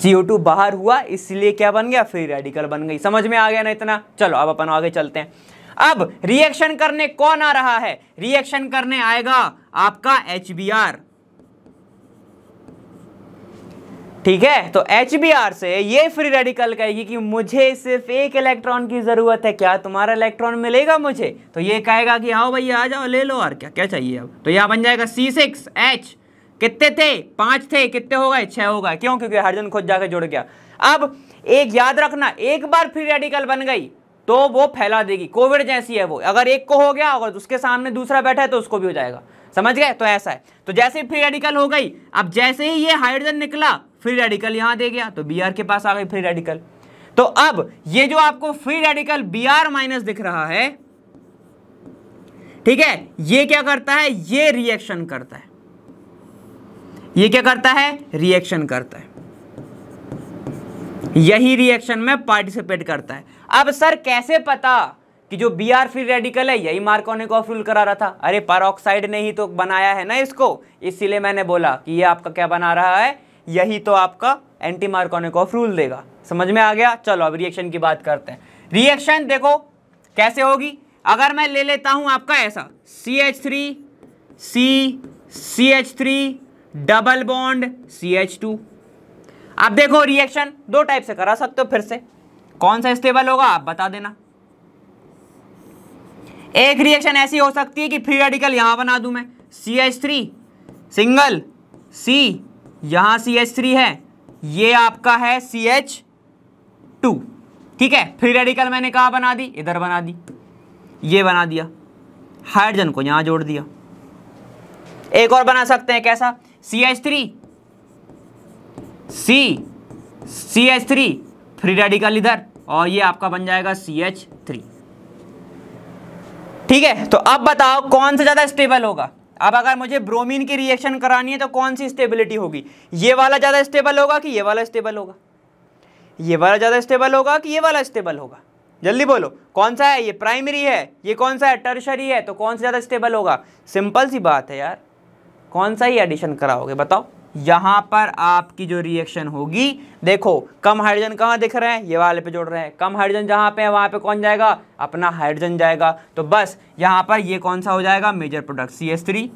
CO2 बाहर हुआ इसलिए क्या बन गया फ्री रेडिकल बन गई समझ में आ गया ना इतना चलो अब अपन आगे चलते हैं अब रिएक्शन करने कौन आ रहा है रिएक्शन करने आएगा आपका एच ठीक है तो एच से ये फ्री रेडिकल कहेगी कि मुझे सिर्फ एक इलेक्ट्रॉन की जरूरत है क्या तुम्हारा इलेक्ट्रॉन मिलेगा मुझे तो ये कहेगा कि आओ भैया आ जाओ ले लो और क्या क्या चाहिए अब तो यह बन जाएगा सी सिक्स एच कितने थे पांच थे कितने हो गए छह हो गए क्यों क्योंकि हाइड्रोजन खुद जाकर जुड़ गया अब एक याद रखना एक बार फ्री रेडिकल बन गई तो वो फैला देगी कोविड जैसी है वो अगर एक को हो गया अगर उसके सामने दूसरा बैठा है तो उसको भी हो जाएगा समझ गए तो ऐसा है तो जैसे ही फ्री रेडिकल हो गई अब जैसे ही ये हाइड्रोजन निकला फ्री रेडिकल यहां दे गया तो बी के पास आ गई फ्री रेडिकल तो अब ये जो आपको free radical B R minus दिख रहा है ठीक है ये क्या करता है ये रिएक्शन करता है ये क्या करता है रिएक्शन करता है यही रिएक्शन में पार्टिसिपेट करता है अब सर कैसे पता कि जो बी आर फ्री रेडिकल है यही मार्कोनिक ऑफ रूल करा रहा था अरे पारोक्साइड ने ही तो बनाया है ना इसको इसीलिए मैंने बोला कि ये आपका क्या बना रहा है यही तो आपका एंटी मार्कोनिक ऑफ रूल देगा समझ में आ गया चलो अब रिएक्शन की बात करते हैं रिएक्शन देखो कैसे होगी अगर मैं ले लेता हूं आपका ऐसा C H three C C H three double bond C H two आप देखो रिएक्शन दो टाइप से करा सकते हो फिर से कौन सा स्टेबल होगा आप बता देना एक रिएक्शन ऐसी हो सकती है कि फ्री रेडिकल यहां बना दू मैं C H three single C यहां सी एच थ्री है ये आपका है सी एच टू ठीक है फ्री रेडिकल मैंने कहा बना दी इधर बना दी ये बना दिया हाइड्रोजन को यहां जोड़ दिया एक और बना सकते हैं कैसा C H three C C H three free radical इधर और ये आपका बन जाएगा सी एच थ्री ठीक है तो अब बताओ कौन सा ज़्यादा स्टेबल होगा अब अगर मुझे ब्रोमीन की रिएक्शन करानी है तो कौन सी स्टेबिलिटी होगी ये वाला ज़्यादा स्टेबल होगा कि ये वाला स्टेबल होगा ये वाला ज़्यादा स्टेबल होगा कि ये वाला स्टेबल होगा जल्दी बोलो कौन सा है ये प्राइमरी है ये कौन सा है टर्शरी है तो कौन सा ज़्यादा स्टेबल होगा सिंपल सी बात है यार कौन सा ही एडिशन कराओगे बताओ यहाँ पर आपकी जो रिएक्शन होगी देखो कम हाइड्रोजन कहाँ दिख रहे हैं ये वाले पे जोड़ रहे हैं कम हाइड्रोजन जहाँ पे है वहाँ पे कौन जाएगा अपना हाइड्रोजन जाएगा तो बस यहाँ पर ये कौन सा हो जाएगा major product C H three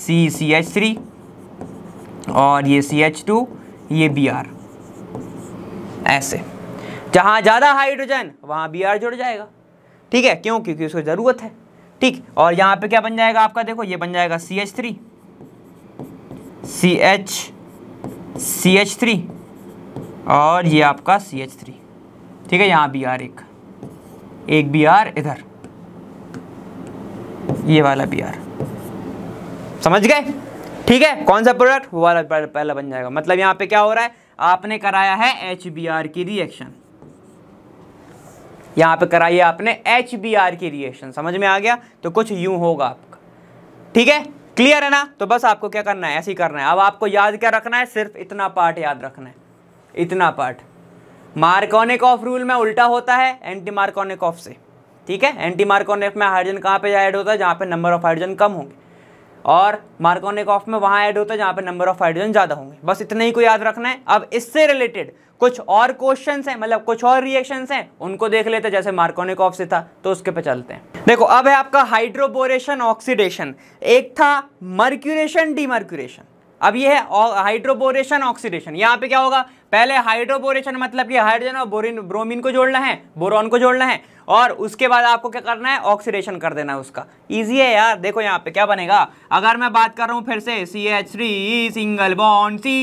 C C H three और ये सी एच टू ये बी आर ऐसे जहाँ ज़्यादा हाइड्रोजन वहाँ बी आर जुड़ जाएगा ठीक है क्यों क्योंकि उसको ज़रूरत है ठीक और यहाँ पे क्या बन जाएगा आपका देखो ये बन जाएगा C H three C H C H three और ये आपका सी एच थ्री ठीक है यहाँ बी आर एक एक बी आर इधर ये वाला बी आर समझ गए ठीक है कौन सा प्रोडक्ट वो वाला पहला बन जाएगा मतलब यहाँ पे क्या हो रहा है आपने कराया है एच बी आर की रिएक्शन यहाँ पे कराई है आपने एच बी आर की रिएक्शन समझ में आ गया तो कुछ यूं होगा आपका ठीक है क्लियर है ना तो बस आपको क्या करना है ऐसे ही करना है अब आपको याद क्या रखना है सिर्फ इतना पार्ट याद रखना है इतना पार्ट मार्कोनिक ऑफ रूल में उल्टा होता है एंटी मार्कोनिक ऑफ से ठीक है एंटी मार्कोनिक में हाइड्रोजन कहाँ पे ऐड होता है जहाँ पे नंबर ऑफ हाइड्रोजन कम होंगे और ऑफ में वहाँ ऐड होता है जहाँ पर नंबर ऑफ हाइड्रोजन ज़्यादा होंगे बस इतना ही को याद रखना है अब इससे रिलेटेड कुछ और क्वेश्चन हैं मतलब कुछ और रिएक्शंस हैं उनको देख लेते हैं जैसे ऑफ से था तो उसके पे चलते हैं देखो अब है आपका हाइड्रोबोरेशन ऑक्सीडेशन एक था मर्क्यूरेशन डीमर्क्यूरेशन अब ये है हाइड्रोबोरेशन ऑक्सीडेशन यहाँ पे क्या होगा पहले हाइड्रोबोरेशन मतलब कि हाइड्रोजन और बोरिन ब्रोमीन को जोड़ना है बोरॉन को जोड़ना है और उसके बाद आपको क्या करना है ऑक्सीडेशन कर देना है उसका ईजी है यार देखो यहाँ पे क्या बनेगा अगर मैं बात कर रहा हूँ फिर से C H three single bond C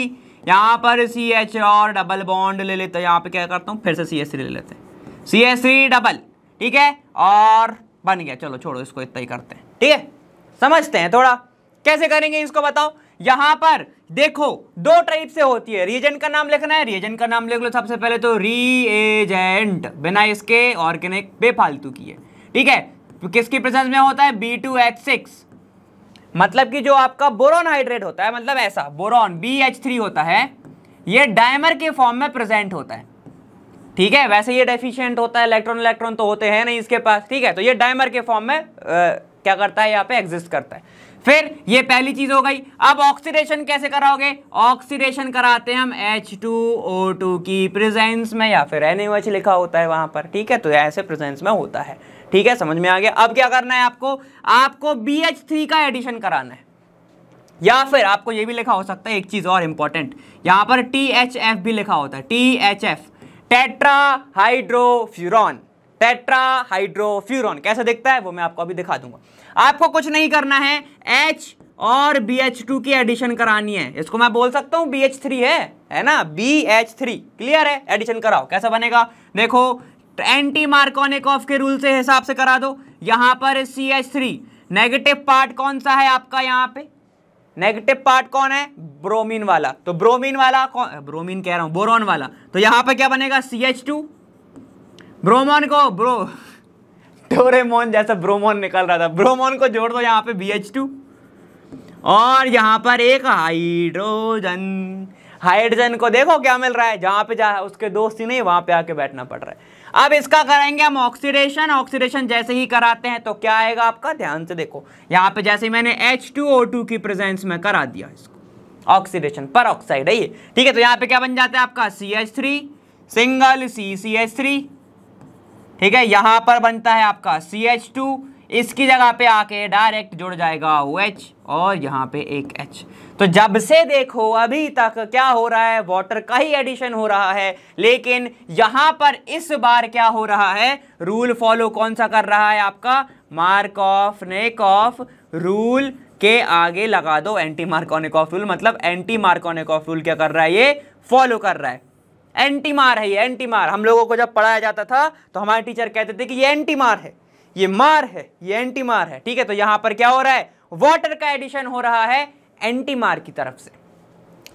यहाँ पर सी एच और डबल बॉन्ड ले लेते हैं यहाँ पे क्या करता हूँ फिर से सी एच थ्री ले लेते सी एच थ्री डबल ठीक है और बन गया चलो छोड़ो इसको इतना ही करते हैं ठीक है समझते हैं थोड़ा कैसे करेंगे इसको बताओ यहां पर देखो दो टाइप से होती है रिएजेंट का नाम लिखना है रिएजेंट का नाम लिख लो सबसे पहले तो एजेंट बिना इसके ऑर्गेनिक बेफालतू की है ठीक है तो किसकी प्रेजेंस में होता है बी टू एच सिक्स मतलब कि जो आपका बोरोन हाइड्रेट होता है मतलब ऐसा बोरोन बी एच थ्री होता है ये डायमर के फॉर्म में प्रेजेंट होता है ठीक है वैसे ये डेफिशिएंट होता है इलेक्ट्रॉन इलेक्ट्रॉन तो होते हैं नहीं इसके पास ठीक है तो ये डायमर के फॉर्म में आ, क्या करता है यहाँ पे एग्जिस्ट करता है फिर ये पहली चीज़ हो गई अब ऑक्सीडेशन कैसे कराओगे ऑक्सीडेशन कराते हैं हम टू की प्रेजेंस में या फिर एन एच लिखा होता है वहां पर ठीक है तो ऐसे प्रेजेंस में होता है ठीक है समझ में आ गया अब क्या करना है आपको आपको बी एच थ्री का एडिशन कराना है या फिर आपको ये भी लिखा हो सकता है एक चीज़ और इंपॉर्टेंट यहां पर टी एच एफ भी लिखा होता है T H F tetra hydrofuran tetrahydrofuran कैसे दिखता है वो मैं आपको अभी दिखा दूंगा आपको कुछ नहीं करना है एच और बी एच टू की एडिशन करानी है इसको मैं बोल सकता हूँ बी एच थ्री है है ना बी एच थ्री क्लियर है एडिशन कराओ कैसा बनेगा देखो एंटी मार्कोनिक ऑफ के रूल से हिसाब से करा दो यहाँ पर C H three negative part कौन सा है आपका यहाँ पे नेगेटिव पार्ट कौन है ब्रोमीन वाला तो ब्रोमीन वाला कौन ब्रोमीन कह रहा हूँ बोरॉन वाला तो यहाँ पर क्या बनेगा सी एच टू ब्रोमोन को ब्रो डोरेमोन जैसा ब्रोमोन निकल रहा था ब्रोमोन को जोड़ दो यहाँ पे बी एच टू और यहाँ पर एक हाइड्रोजन हाइड्रोजन को देखो क्या मिल रहा है जहाँ पे जा उसके दोस्त ही नहीं वहाँ पे आके बैठना पड़ रहा है अब इसका करेंगे हम ऑक्सीडेशन ऑक्सीडेशन जैसे ही कराते हैं तो क्या आएगा आपका ध्यान से देखो यहाँ पे जैसे मैंने H2O2 की प्रेजेंस में करा दिया इसको ऑक्सीडेशन पर ऑक्साइड है ये ठीक है तो यहाँ पे क्या बन जाता है आपका C H three single C C H three ठीक है यहां पर बनता है आपका सी एच टू इसकी जगह पे आके डायरेक्ट जुड़ जाएगा ओ एच और यहाँ पे एक एच तो जब से देखो अभी तक क्या हो रहा है वाटर का ही एडिशन हो रहा है लेकिन यहां पर इस बार क्या हो रहा है रूल फॉलो कौन सा कर रहा है आपका Markovnikov rule के आगे लगा दो एंटी मार्कोनिक ऑफ रूल मतलब एंटी मार्कोनिक ऑफ रूल क्या कर रहा है ये फॉलो कर रहा है एंटीमार है ये एंटीमार हम लोगों को जब पढ़ाया जाता था तो हमारे टीचर कहते थे कि ये एंटीमार है ये मार है ये एंटीमार है ठीक है तो यहां पर क्या हो रहा है वाटर का एडिशन हो रहा है एंटीमार की तरफ से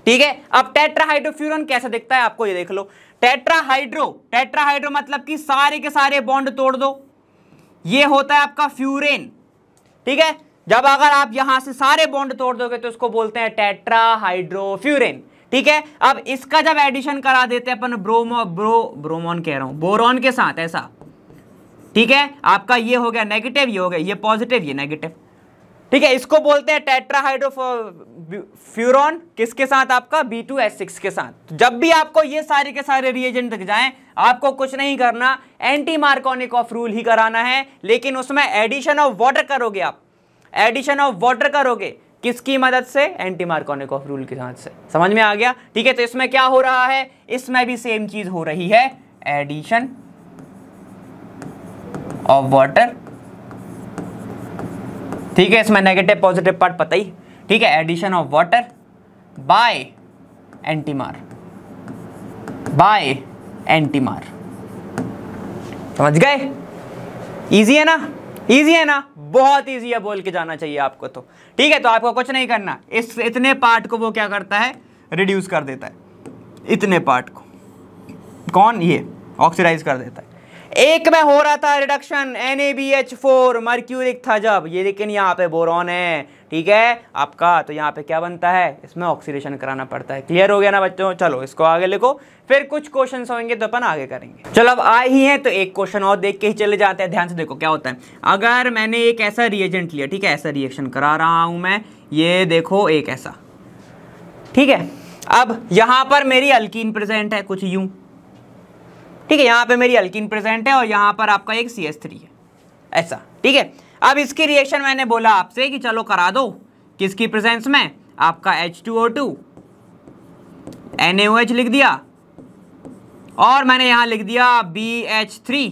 ठीक है अब टेट्राहाइड्रोफ्यूरन कैसा दिखता है आपको ये देख लो टेट्राहाइड्रो टेट्राहाइड्रो मतलब कि सारे के सारे बॉन्ड तोड़ दो ये होता है आपका फ्यूरेन ठीक है जब अगर आप यहां से सारे बॉन्ड तोड़ दोगे तो उसको बोलते हैं टेट्राहाइड्रोफ्यूरेन ठीक है अब इसका जब एडिशन करा देते हैं अपन ब्रोमो ब्रो ब्रोमोन कह रहा हूं बोरॉन के साथ ऐसा ठीक है आपका ये हो गया नेगेटिव ये हो गया ये पॉजिटिव ये नेगेटिव ठीक है इसको बोलते हैं टेट्राहाइड्रोफो फ्यूरोन किसके साथ आपका बी टू एस सिक्स के साथ तो जब भी आपको ये सारे के सारे रिएजेंट दिख जाएं आपको कुछ नहीं करना एंटी मार्कोनिक ऑफ रूल ही कराना है लेकिन उसमें एडिशन ऑफ वाटर करोगे आप एडिशन ऑफ वाटर करोगे किसकी मदद से एंटी ऑफ रूल की मदद से समझ में आ गया ठीक है तो इसमें क्या हो रहा है इसमें भी सेम चीज हो रही है एडिशन ऑफ वाटर ठीक है इसमें नेगेटिव पॉजिटिव पार्ट पता ही ठीक है एडिशन ऑफ वाटर बाय एंटीमार बाय एंटीमार समझ गए इजी है ना इजी है ना बहुत ईजी है बोल के जाना चाहिए आपको तो ठीक है तो आपको कुछ नहीं करना इस इतने पार्ट को वो क्या करता है रिड्यूस कर देता है इतने पार्ट को कौन ये ऑक्सीडाइज कर देता है एक में हो रहा था reduction N A B H four mercuric था जब ये लेकिन यहाँ पे बोरॉन है ठीक है आपका तो यहाँ पे क्या बनता है इसमें ऑक्सीडेशन कराना पड़ता है क्लियर हो गया ना बच्चों चलो इसको आगे लिखो फिर कुछ क्वेश्चन होंगे तो अपन आगे करेंगे चलो अब आए ही हैं तो एक क्वेश्चन और देख के ही चले जाते हैं ध्यान से देखो क्या होता है अगर मैंने एक ऐसा रिएजेंट लिया ठीक है ऐसा रिएक्शन करा रहा हूँ मैं ये देखो एक ऐसा ठीक है अब यहाँ पर मेरी अल्किन प्रेजेंट है कुछ यूं ठीक है यहाँ पे मेरी अल्किन प्रेजेंट है और यहाँ पर आपका एक सी एस थ्री है ऐसा ठीक है अब इसकी रिएक्शन मैंने बोला आपसे कि चलो करा दो किसकी प्रेजेंस में आपका H two O two N H लिख दिया और मैंने यहाँ लिख दिया B H three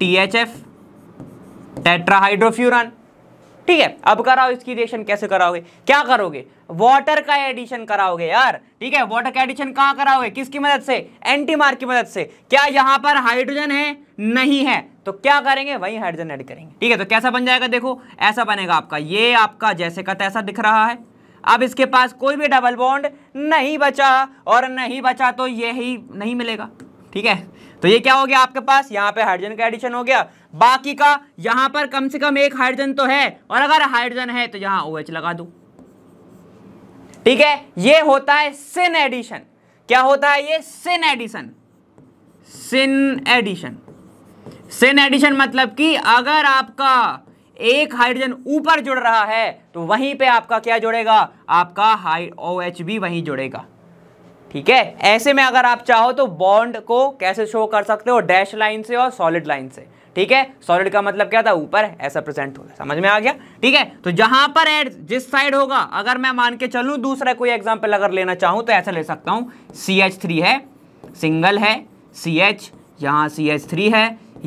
T H F tetrahydrofuran ठीक है अब कराओ इसकी रिएक्शन कैसे कराओगे क्या करोगे वाटर का एडिशन कराओगे यार ठीक है वाटर का एडिशन कहां कराओगे किसकी मदद से एंटी मार्क की मदद से क्या यहां पर हाइड्रोजन है नहीं है तो क्या करेंगे वही हाइड्रोजन ऐड करेंगे ठीक है तो कैसा बन जाएगा देखो ऐसा बनेगा आपका ये आपका जैसे का तैसा दिख रहा है अब इसके पास कोई भी डबल बॉन्ड नहीं बचा और नहीं बचा तो ये ही नहीं मिलेगा ठीक है तो ये क्या हो गया आपके पास यहाँ पे हाइड्रोजन का एडिशन हो गया बाकी का यहाँ पर कम से कम एक हाइड्रोजन तो है और अगर हाइड्रोजन है तो यहाँ ओ OH लगा दूँ ठीक है ये होता है सिन एडिशन क्या होता है ये syn addition syn addition syn addition मतलब कि अगर आपका एक हाइड्रोजन ऊपर जुड़ रहा है तो वहीं पे आपका क्या जुड़ेगा आपका हाई ओ एच भी वहीं जुड़ेगा ठीक है ऐसे में अगर आप चाहो तो बॉन्ड को कैसे शो कर सकते हो डैश लाइन से और सॉलिड लाइन से ठीक है सॉलिड का मतलब क्या था ऊपर ऐसा प्रेजेंट होगा समझ में आ गया ठीक है तो जहां पर एड जिस साइड होगा अगर मैं मान के चलू दूसरा कोई एग्जाम्पल अगर लेना चाहूं तो ऐसा ले सकता हूं सी एच थ्री है सिंगल है सी एच यहां सी एच थ्री है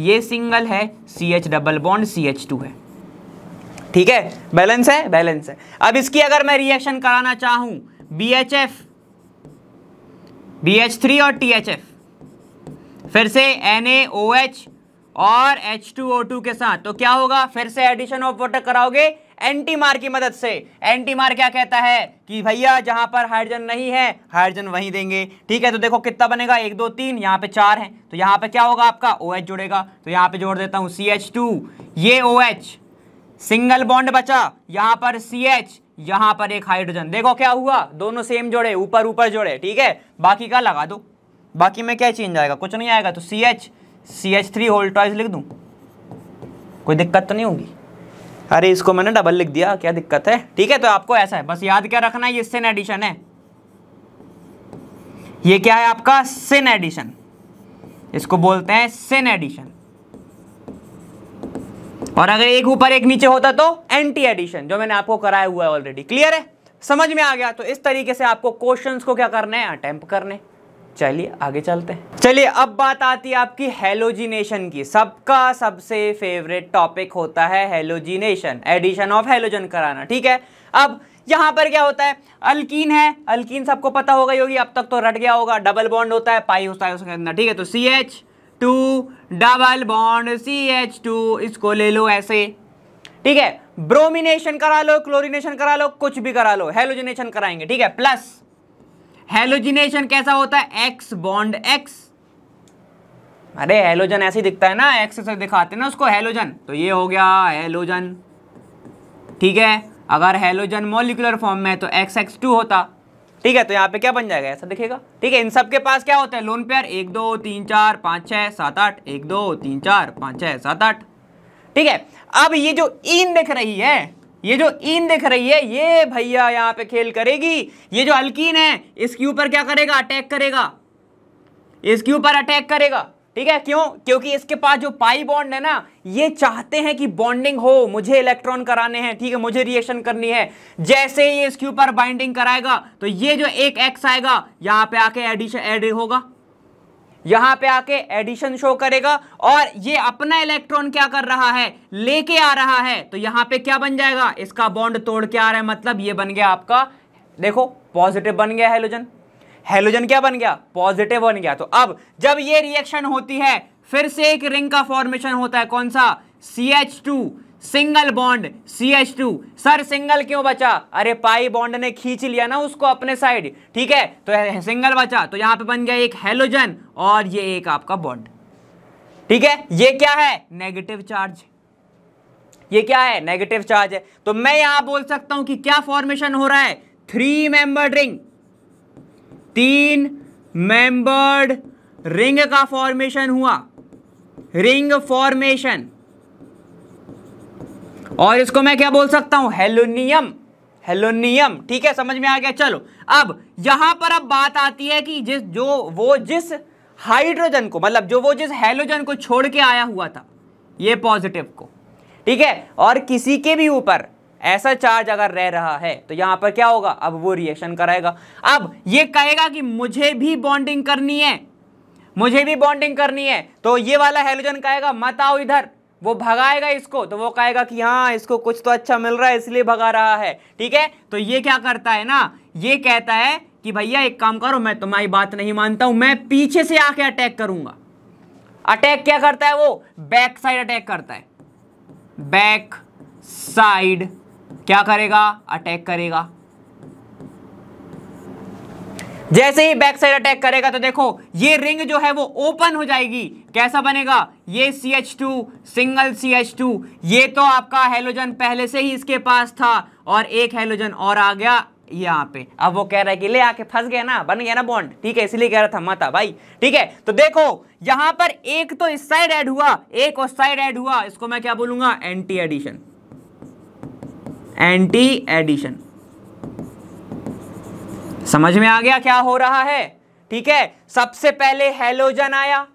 ये सिंगल है C H double bond C H two है ठीक है बैलेंस है बैलेंस है अब इसकी अगर मैं रिएक्शन कराना चाहूं B H F B H three और टी एच एफ फिर से एन ए ओ एच और H2O2 के साथ तो क्या होगा फिर से एडिशन ऑफ वाटर कराओगे एंटीमार की मदद से एंटीमार क्या कहता है कि भैया जहां पर हाइड्रोजन नहीं है हाइड्रोजन वहीं देंगे ठीक है तो देखो कितना बनेगा एक दो तीन यहाँ पे चार है तो यहाँ पे क्या होगा आपका ओ OH जुड़ेगा तो यहाँ पे जोड़ देता हूँ सी एच टू ये ओ OH, सिंगल बॉन्ड बचा यहाँ पर सी एच यहां पर एक हाइड्रोजन देखो क्या हुआ दोनों सेम जोड़े ऊपर ऊपर जोड़े ठीक है बाकी का लगा दो बाकी में क्या चेंज आएगा कुछ नहीं आएगा तो C H C H three whole twice लिख दूँ कोई दिक्कत तो नहीं होगी अरे इसको मैंने डबल लिख दिया क्या दिक्कत है ठीक है तो आपको ऐसा है बस याद क्या रखना है ये सिन एडिशन है ये क्या है आपका सिन एडिशन इसको बोलते हैं सिन एडिशन और अगर एक ऊपर एक नीचे होता तो एंटी एडिशन जो मैंने आपको कराया हुआ है ऑलरेडी क्लियर है समझ में आ गया तो इस तरीके से आपको क्वेश्चंस को क्या करने हैं अटेम्प्ट करने चलिए आगे चलते हैं चलिए अब बात आती है आपकी हेलोजिनेशन की सबका सबसे फेवरेट टॉपिक होता है हेलोजिनेशन एडिशन ऑफ हेलोजन कराना ठीक है अब यहाँ पर क्या होता है अल्कीन है अल्कीन सबको पता होगा होगी अब तक तो रट गया होगा डबल बॉन्ड होता है पाई होता है उसके अंदर ठीक है तो C H two double bond C H two इसको ले लो ऐसे ठीक है ब्रोमिनेशन करा लो क्लोरिनेशन करा लो कुछ भी करा लो हेलोजिनेशन कराएंगे ठीक है प्लस हेलोजिनेशन कैसा होता है एक्स बॉन्ड एक्स अरे हेलोजन ऐसे ही दिखता है ना एक्स से दिखाते हैं ना उसको हेलोजन तो ये हो गया हेलोजन ठीक है अगर हेलोजन मोलिकुलर फॉर्म में है तो एक्स एक्स टू होता ठीक है तो यहाँ पे क्या बन जाएगा ऐसा दिखेगा ठीक है इन सब के पास क्या होता है लोन पेयर एक दो तीन चार पाँच छः सात आठ एक दो तीन चार पाँच छः सात आठ ठीक है अब ये जो इन दिख रही है ये जो इन दिख रही है ये भैया यहां पे खेल करेगी ये जो अल्किन है इसके ऊपर क्या करेगा अटैक करेगा इसके ऊपर अटैक करेगा ठीक है क्यों क्योंकि इसके पास जो पाई बॉन्ड है ना ये चाहते हैं कि बॉन्डिंग हो मुझे इलेक्ट्रॉन कराने हैं ठीक है मुझे रिएक्शन करनी है जैसे ही इसके ऊपर बाइंडिंग कराएगा तो ये जो एक एक्स आएगा यहां पे आके एडिशन एड होगा यहां पे आके एडिशन शो करेगा और ये अपना इलेक्ट्रॉन क्या कर रहा है लेके आ रहा है तो यहां पे क्या बन जाएगा इसका बॉन्ड तोड़ के आ रहा है मतलब ये बन गया आपका देखो पॉजिटिव बन गया हेलोजन हेलोजन क्या बन गया पॉजिटिव बन गया तो अब जब ये रिएक्शन होती है फिर से एक रिंग का फॉर्मेशन होता है कौन सा C H two single bond C H two sir single क्यों बचा अरे पाई बॉन्ड ने खींच लिया ना उसको अपने साइड ठीक है तो सिंगल बचा तो यहां पे बन गया एक हेलोजन और ये एक आपका बॉन्ड ठीक है ये क्या है नेगेटिव चार्ज ये क्या है नेगेटिव चार्ज है तो मैं यहां बोल सकता हूं कि क्या फॉर्मेशन हो रहा है थ्री मेंबर्ड रिंग तीन मेंबर्ड रिंग का फॉर्मेशन हुआ रिंग फॉर्मेशन और इसको मैं क्या बोल सकता हूं हेलोनियम हेलोनियम ठीक है समझ में आ गया चलो अब यहां पर अब बात आती है कि जिस जो वो जिस हाइड्रोजन को मतलब जो वो जिस हेलोजन को छोड़ के आया हुआ था ये पॉजिटिव को ठीक है और किसी के भी ऊपर ऐसा चार्ज अगर रह रहा है तो यहां पर क्या होगा अब वो रिएक्शन कराएगा अब ये कहेगा कि मुझे भी बॉन्डिंग करनी है मुझे भी बॉन्डिंग करनी है तो ये वाला हेलोजन कहेगा मत आओ इधर वो भगाएगा इसको तो वो कहेगा कि हाँ इसको कुछ तो अच्छा मिल रहा है इसलिए भगा रहा है ठीक है तो ये क्या करता है ना ये कहता है कि भैया एक काम करो मैं तुम्हारी बात नहीं मानता हूं मैं पीछे से आके अटैक करूंगा अटैक क्या करता है वो बैक साइड अटैक करता है बैक साइड क्या करेगा अटैक करेगा जैसे ही बैक साइड अटैक करेगा तो देखो ये रिंग जो है वो ओपन हो जाएगी कैसा बनेगा ये C H two single C H two ये तो आपका हेलोजन पहले से ही इसके पास था और एक हेलोजन और आ गया यहाँ पे अब वो कह रहा है कि ले आके फंस गया ना बन गया ना बॉन्ड ठीक है इसलिए कह रहा था माता भाई ठीक है तो देखो यहाँ पर एक तो इस साइड एड हुआ एक उस साइड एड हुआ इसको मैं क्या बोलूंगा एंटी एडिशन एंटी एडिशन समझ में आ गया क्या हो रहा है ठीक है सबसे पहले हेलोजन आया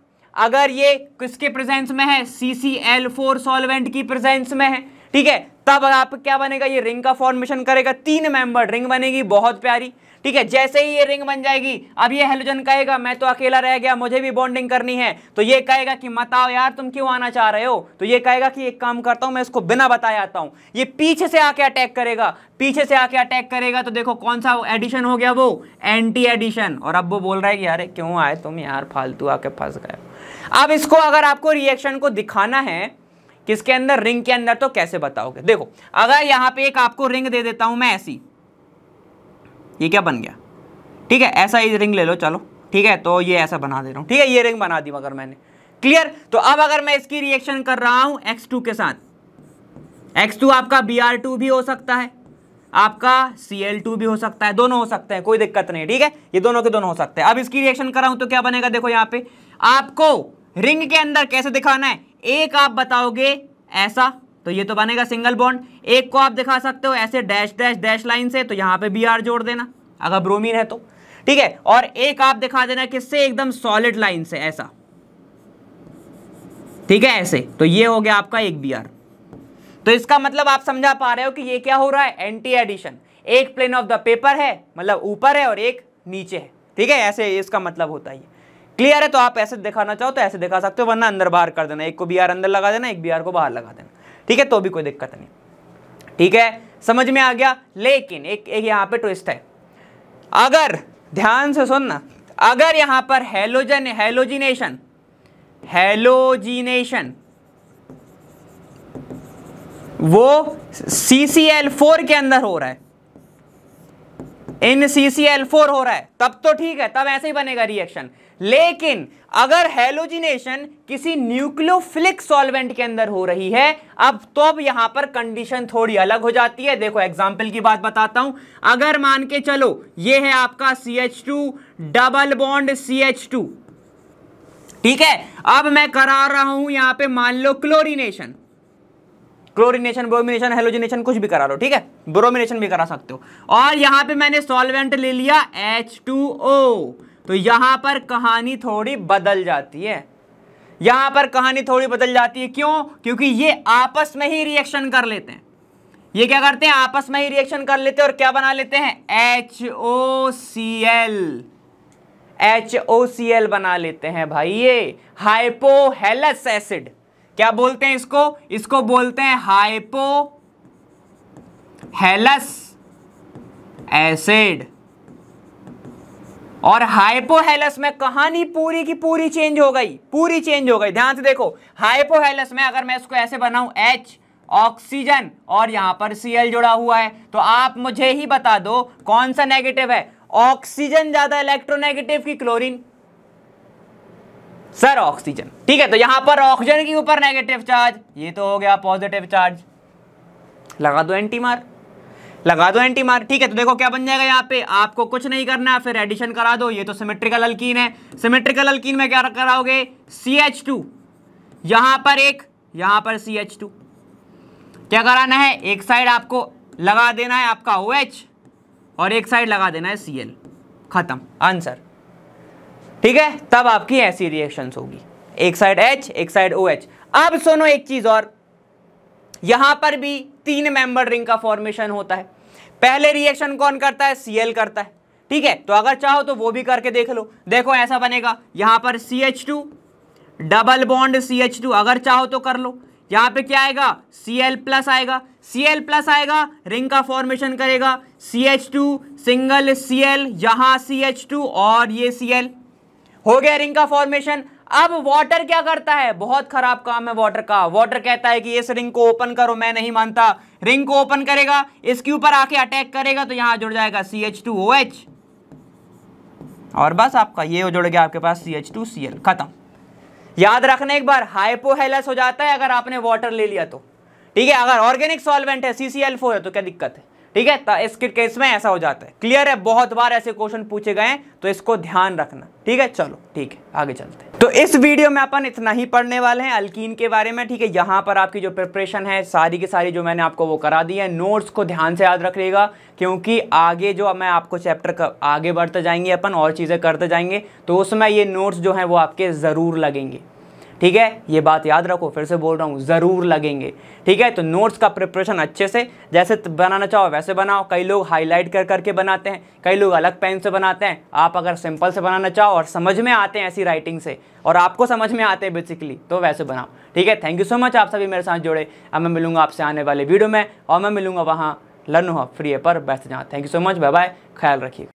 अगर ये किसके प्रेजेंस में है C C L four solvent की प्रेजेंस में है ठीक है तब आप क्या बनेगा ये रिंग का फॉर्मेशन करेगा तीन मेंबर रिंग बनेगी बहुत प्यारी ठीक है जैसे ही ये रिंग बन जाएगी अब ये हेलोजन कहेगा मैं तो अकेला रह गया मुझे भी बॉन्डिंग करनी है तो ये कहेगा कि मताओ यार तुम क्यों आना चाह रहे हो तो ये कहेगा कि एक काम करता हूं मैं इसको बिना बताया आता हूं ये पीछे से आके अटैक करेगा पीछे से आके अटैक करेगा तो देखो कौन सा एडिशन हो गया वो एंटी एडिशन और अब वो बोल रहा है कि यार क्यों आए तुम यार फालतू आके फंस गए अब इसको अगर आपको रिएक्शन को दिखाना है किसके अंदर रिंग के अंदर तो कैसे बताओगे देखो अगर यहां पे एक आपको रिंग दे देता हूं मैं ऐसी ये क्या बन गया ठीक है ऐसा ही रिंग ले लो चलो ठीक है तो ये ऐसा बना दे रहा हूं ठीक है ये रिंग बना दी मगर मैंने क्लियर तो अब अगर मैं इसकी रिएक्शन कर रहा हूं एक्स के साथ एक्स आपका बी भी हो सकता है आपका सी भी हो सकता है दोनों हो सकते हैं कोई दिक्कत नहीं ठीक है ये दोनों के दोनों हो सकते हैं अब इसकी रिएक्शन हूं तो क्या बनेगा देखो यहां पर आपको रिंग के अंदर कैसे दिखाना है एक आप बताओगे ऐसा तो ये तो बनेगा सिंगल बॉन्ड एक को आप दिखा सकते हो ऐसे डैश डैश डैश लाइन से तो यहां पे बी आर जोड़ देना अगर ब्रोमीन है तो ठीक है और एक आप दिखा देना किससे एकदम सॉलिड लाइन से ऐसा ठीक है ऐसे तो ये हो गया आपका एक बी आर तो इसका मतलब आप समझा पा रहे हो कि ये क्या हो रहा है एंटी एडिशन एक प्लेन ऑफ द पेपर है मतलब ऊपर है और एक नीचे है ठीक है ऐसे इसका मतलब होता है क्लियर है तो आप ऐसे दिखाना चाहो तो ऐसे दिखा सकते हो वरना अंदर बाहर कर देना एक को बी आर अंदर लगा देना एक बी आर को बाहर लगा देना ठीक है तो भी कोई दिक्कत नहीं ठीक है समझ में आ गया लेकिन एक, एक यहाँ पे ट्विस्ट है अगर ध्यान से सुनना अगर यहाँ पर हेलोजन हेलोजिनेशन हेलोजिनेशन वो सी सी एल फोर के अंदर हो रहा है इन सी सी एल फोर हो रहा है तब तो ठीक है तब ऐसे ही बनेगा रिएक्शन लेकिन अगर हेलोजिनेशन किसी न्यूक्लियोफिलिक सॉल्वेंट के अंदर हो रही है अब तो अब यहां पर कंडीशन थोड़ी अलग हो जाती है देखो एग्जाम्पल की बात बताता हूं अगर मान के चलो ये है आपका C H two double bond C H two ठीक है अब मैं करा रहा हूं यहां पे मान लो क्लोरिनेशन क्लोरिनेशन ब्रोमिनेशन हेलोजिनेशन कुछ भी करा लो ठीक है ब्रोमिनेशन भी करा सकते हो और यहाँ पे मैंने सॉल्वेंट ले लिया एच तो यहाँ पर कहानी थोड़ी बदल जाती है यहाँ पर कहानी थोड़ी बदल जाती है क्यों क्योंकि ये आपस में ही रिएक्शन कर लेते हैं ये क्या करते हैं आपस में ही रिएक्शन कर लेते हैं और क्या बना लेते हैं H O C L H O C L बना लेते हैं भाई ये हाइपोहेलस एसिड क्या बोलते हैं इसको इसको बोलते हैं हाइपो हेलस एसिड और हाइपोहेलस में कहानी पूरी की पूरी चेंज हो गई पूरी चेंज हो गई ध्यान से देखो हाइपोहेलस में अगर मैं इसको ऐसे बनाऊं एच ऑक्सीजन और यहां पर सीएल जुड़ा हुआ है तो आप मुझे ही बता दो कौन सा नेगेटिव है ऑक्सीजन ज्यादा इलेक्ट्रोनेगेटिव की क्लोरीन सर ऑक्सीजन ठीक है तो यहां पर ऑक्सीजन के ऊपर नेगेटिव चार्ज ये तो हो गया पॉजिटिव चार्ज लगा दो एंटी मार लगा दो एंटी मार ठीक है तो देखो क्या बन जाएगा यहाँ पे आपको कुछ नहीं करना है फिर एडिशन करा दो ये तो सिमेट्रिकल अल्कीन है सिमेट्रिकल अल्कीन में क्या कराओगे सी एच टू यहाँ पर एक यहाँ पर सी एच टू क्या कराना है एक साइड आपको लगा देना है आपका ओ OH एच और एक साइड लगा देना है सी एल खत्म आंसर ठीक है तब आपकी ऐसी रिएक्शंस होगी एक साइड एच एक साइड ओ OH. अब सुनो एक चीज और यहां पर भी तीन मेंबर रिंग का फॉर्मेशन होता है पहले रिएक्शन कौन करता है सीएल करता है ठीक है तो अगर चाहो तो वो भी करके देख लो देखो ऐसा बनेगा यहां पर C H two double bond C H two अगर चाहो तो कर लो यहां पे क्या आएगा सी एल प्लस आएगा सी एल प्लस आएगा रिंग का फॉर्मेशन करेगा C H two single C L यहां सी एच टू और ये सी एल हो गया रिंग का फॉर्मेशन अब वाटर क्या करता है बहुत खराब काम है वाटर का वाटर कहता है कि इस रिंग को ओपन करो मैं नहीं मानता रिंग को ओपन करेगा इसके ऊपर आके अटैक करेगा तो यहां जुड़ जाएगा C H two O H और बस आपका ये जुड़ गया आपके पास C H two C L खत्म याद रखना एक बार हाइपोहेलस हो जाता है अगर आपने वाटर ले लिया तो ठीक है अगर ऑर्गेनिक सॉल्वेंट है सीसीएल फोर है तो क्या दिक्कत है ठीक है तो इसके केस में ऐसा हो जाता है क्लियर है बहुत बार ऐसे क्वेश्चन पूछे गए तो इसको ध्यान रखना ठीक है चलो ठीक है आगे चलते हैं तो इस वीडियो में अपन इतना ही पढ़ने वाले हैं अल्कीन के बारे में ठीक है यहाँ पर आपकी जो प्रिपरेशन है सारी की सारी जो मैंने आपको वो करा दी है नोट्स को ध्यान से याद रखिएगा क्योंकि आगे जो मैं आपको चैप्टर आगे बढ़ते जाएंगे अपन और चीज़ें करते जाएंगे तो उसमें ये नोट्स जो हैं वो आपके ज़रूर लगेंगे ठीक है ये बात याद रखो फिर से बोल रहा हूँ ज़रूर लगेंगे ठीक है तो नोट्स का प्रिपरेशन अच्छे से जैसे बनाना चाहो वैसे बनाओ कई लोग हाईलाइट कर करके बनाते हैं कई लोग अलग पेन से बनाते हैं आप अगर सिंपल से बनाना चाहो और समझ में आते हैं ऐसी राइटिंग से और आपको समझ में आते हैं बेसिकली तो वैसे बनाओ ठीक है थैंक यू सो मच आप सभी मेरे साथ जुड़े अब मैं मिलूँगा आपसे आने वाले वीडियो में और मैं मिलूंगा वहाँ लर्न हो फ्री पर बैठ जाओ thank you so much bye bye ख्याल रखिए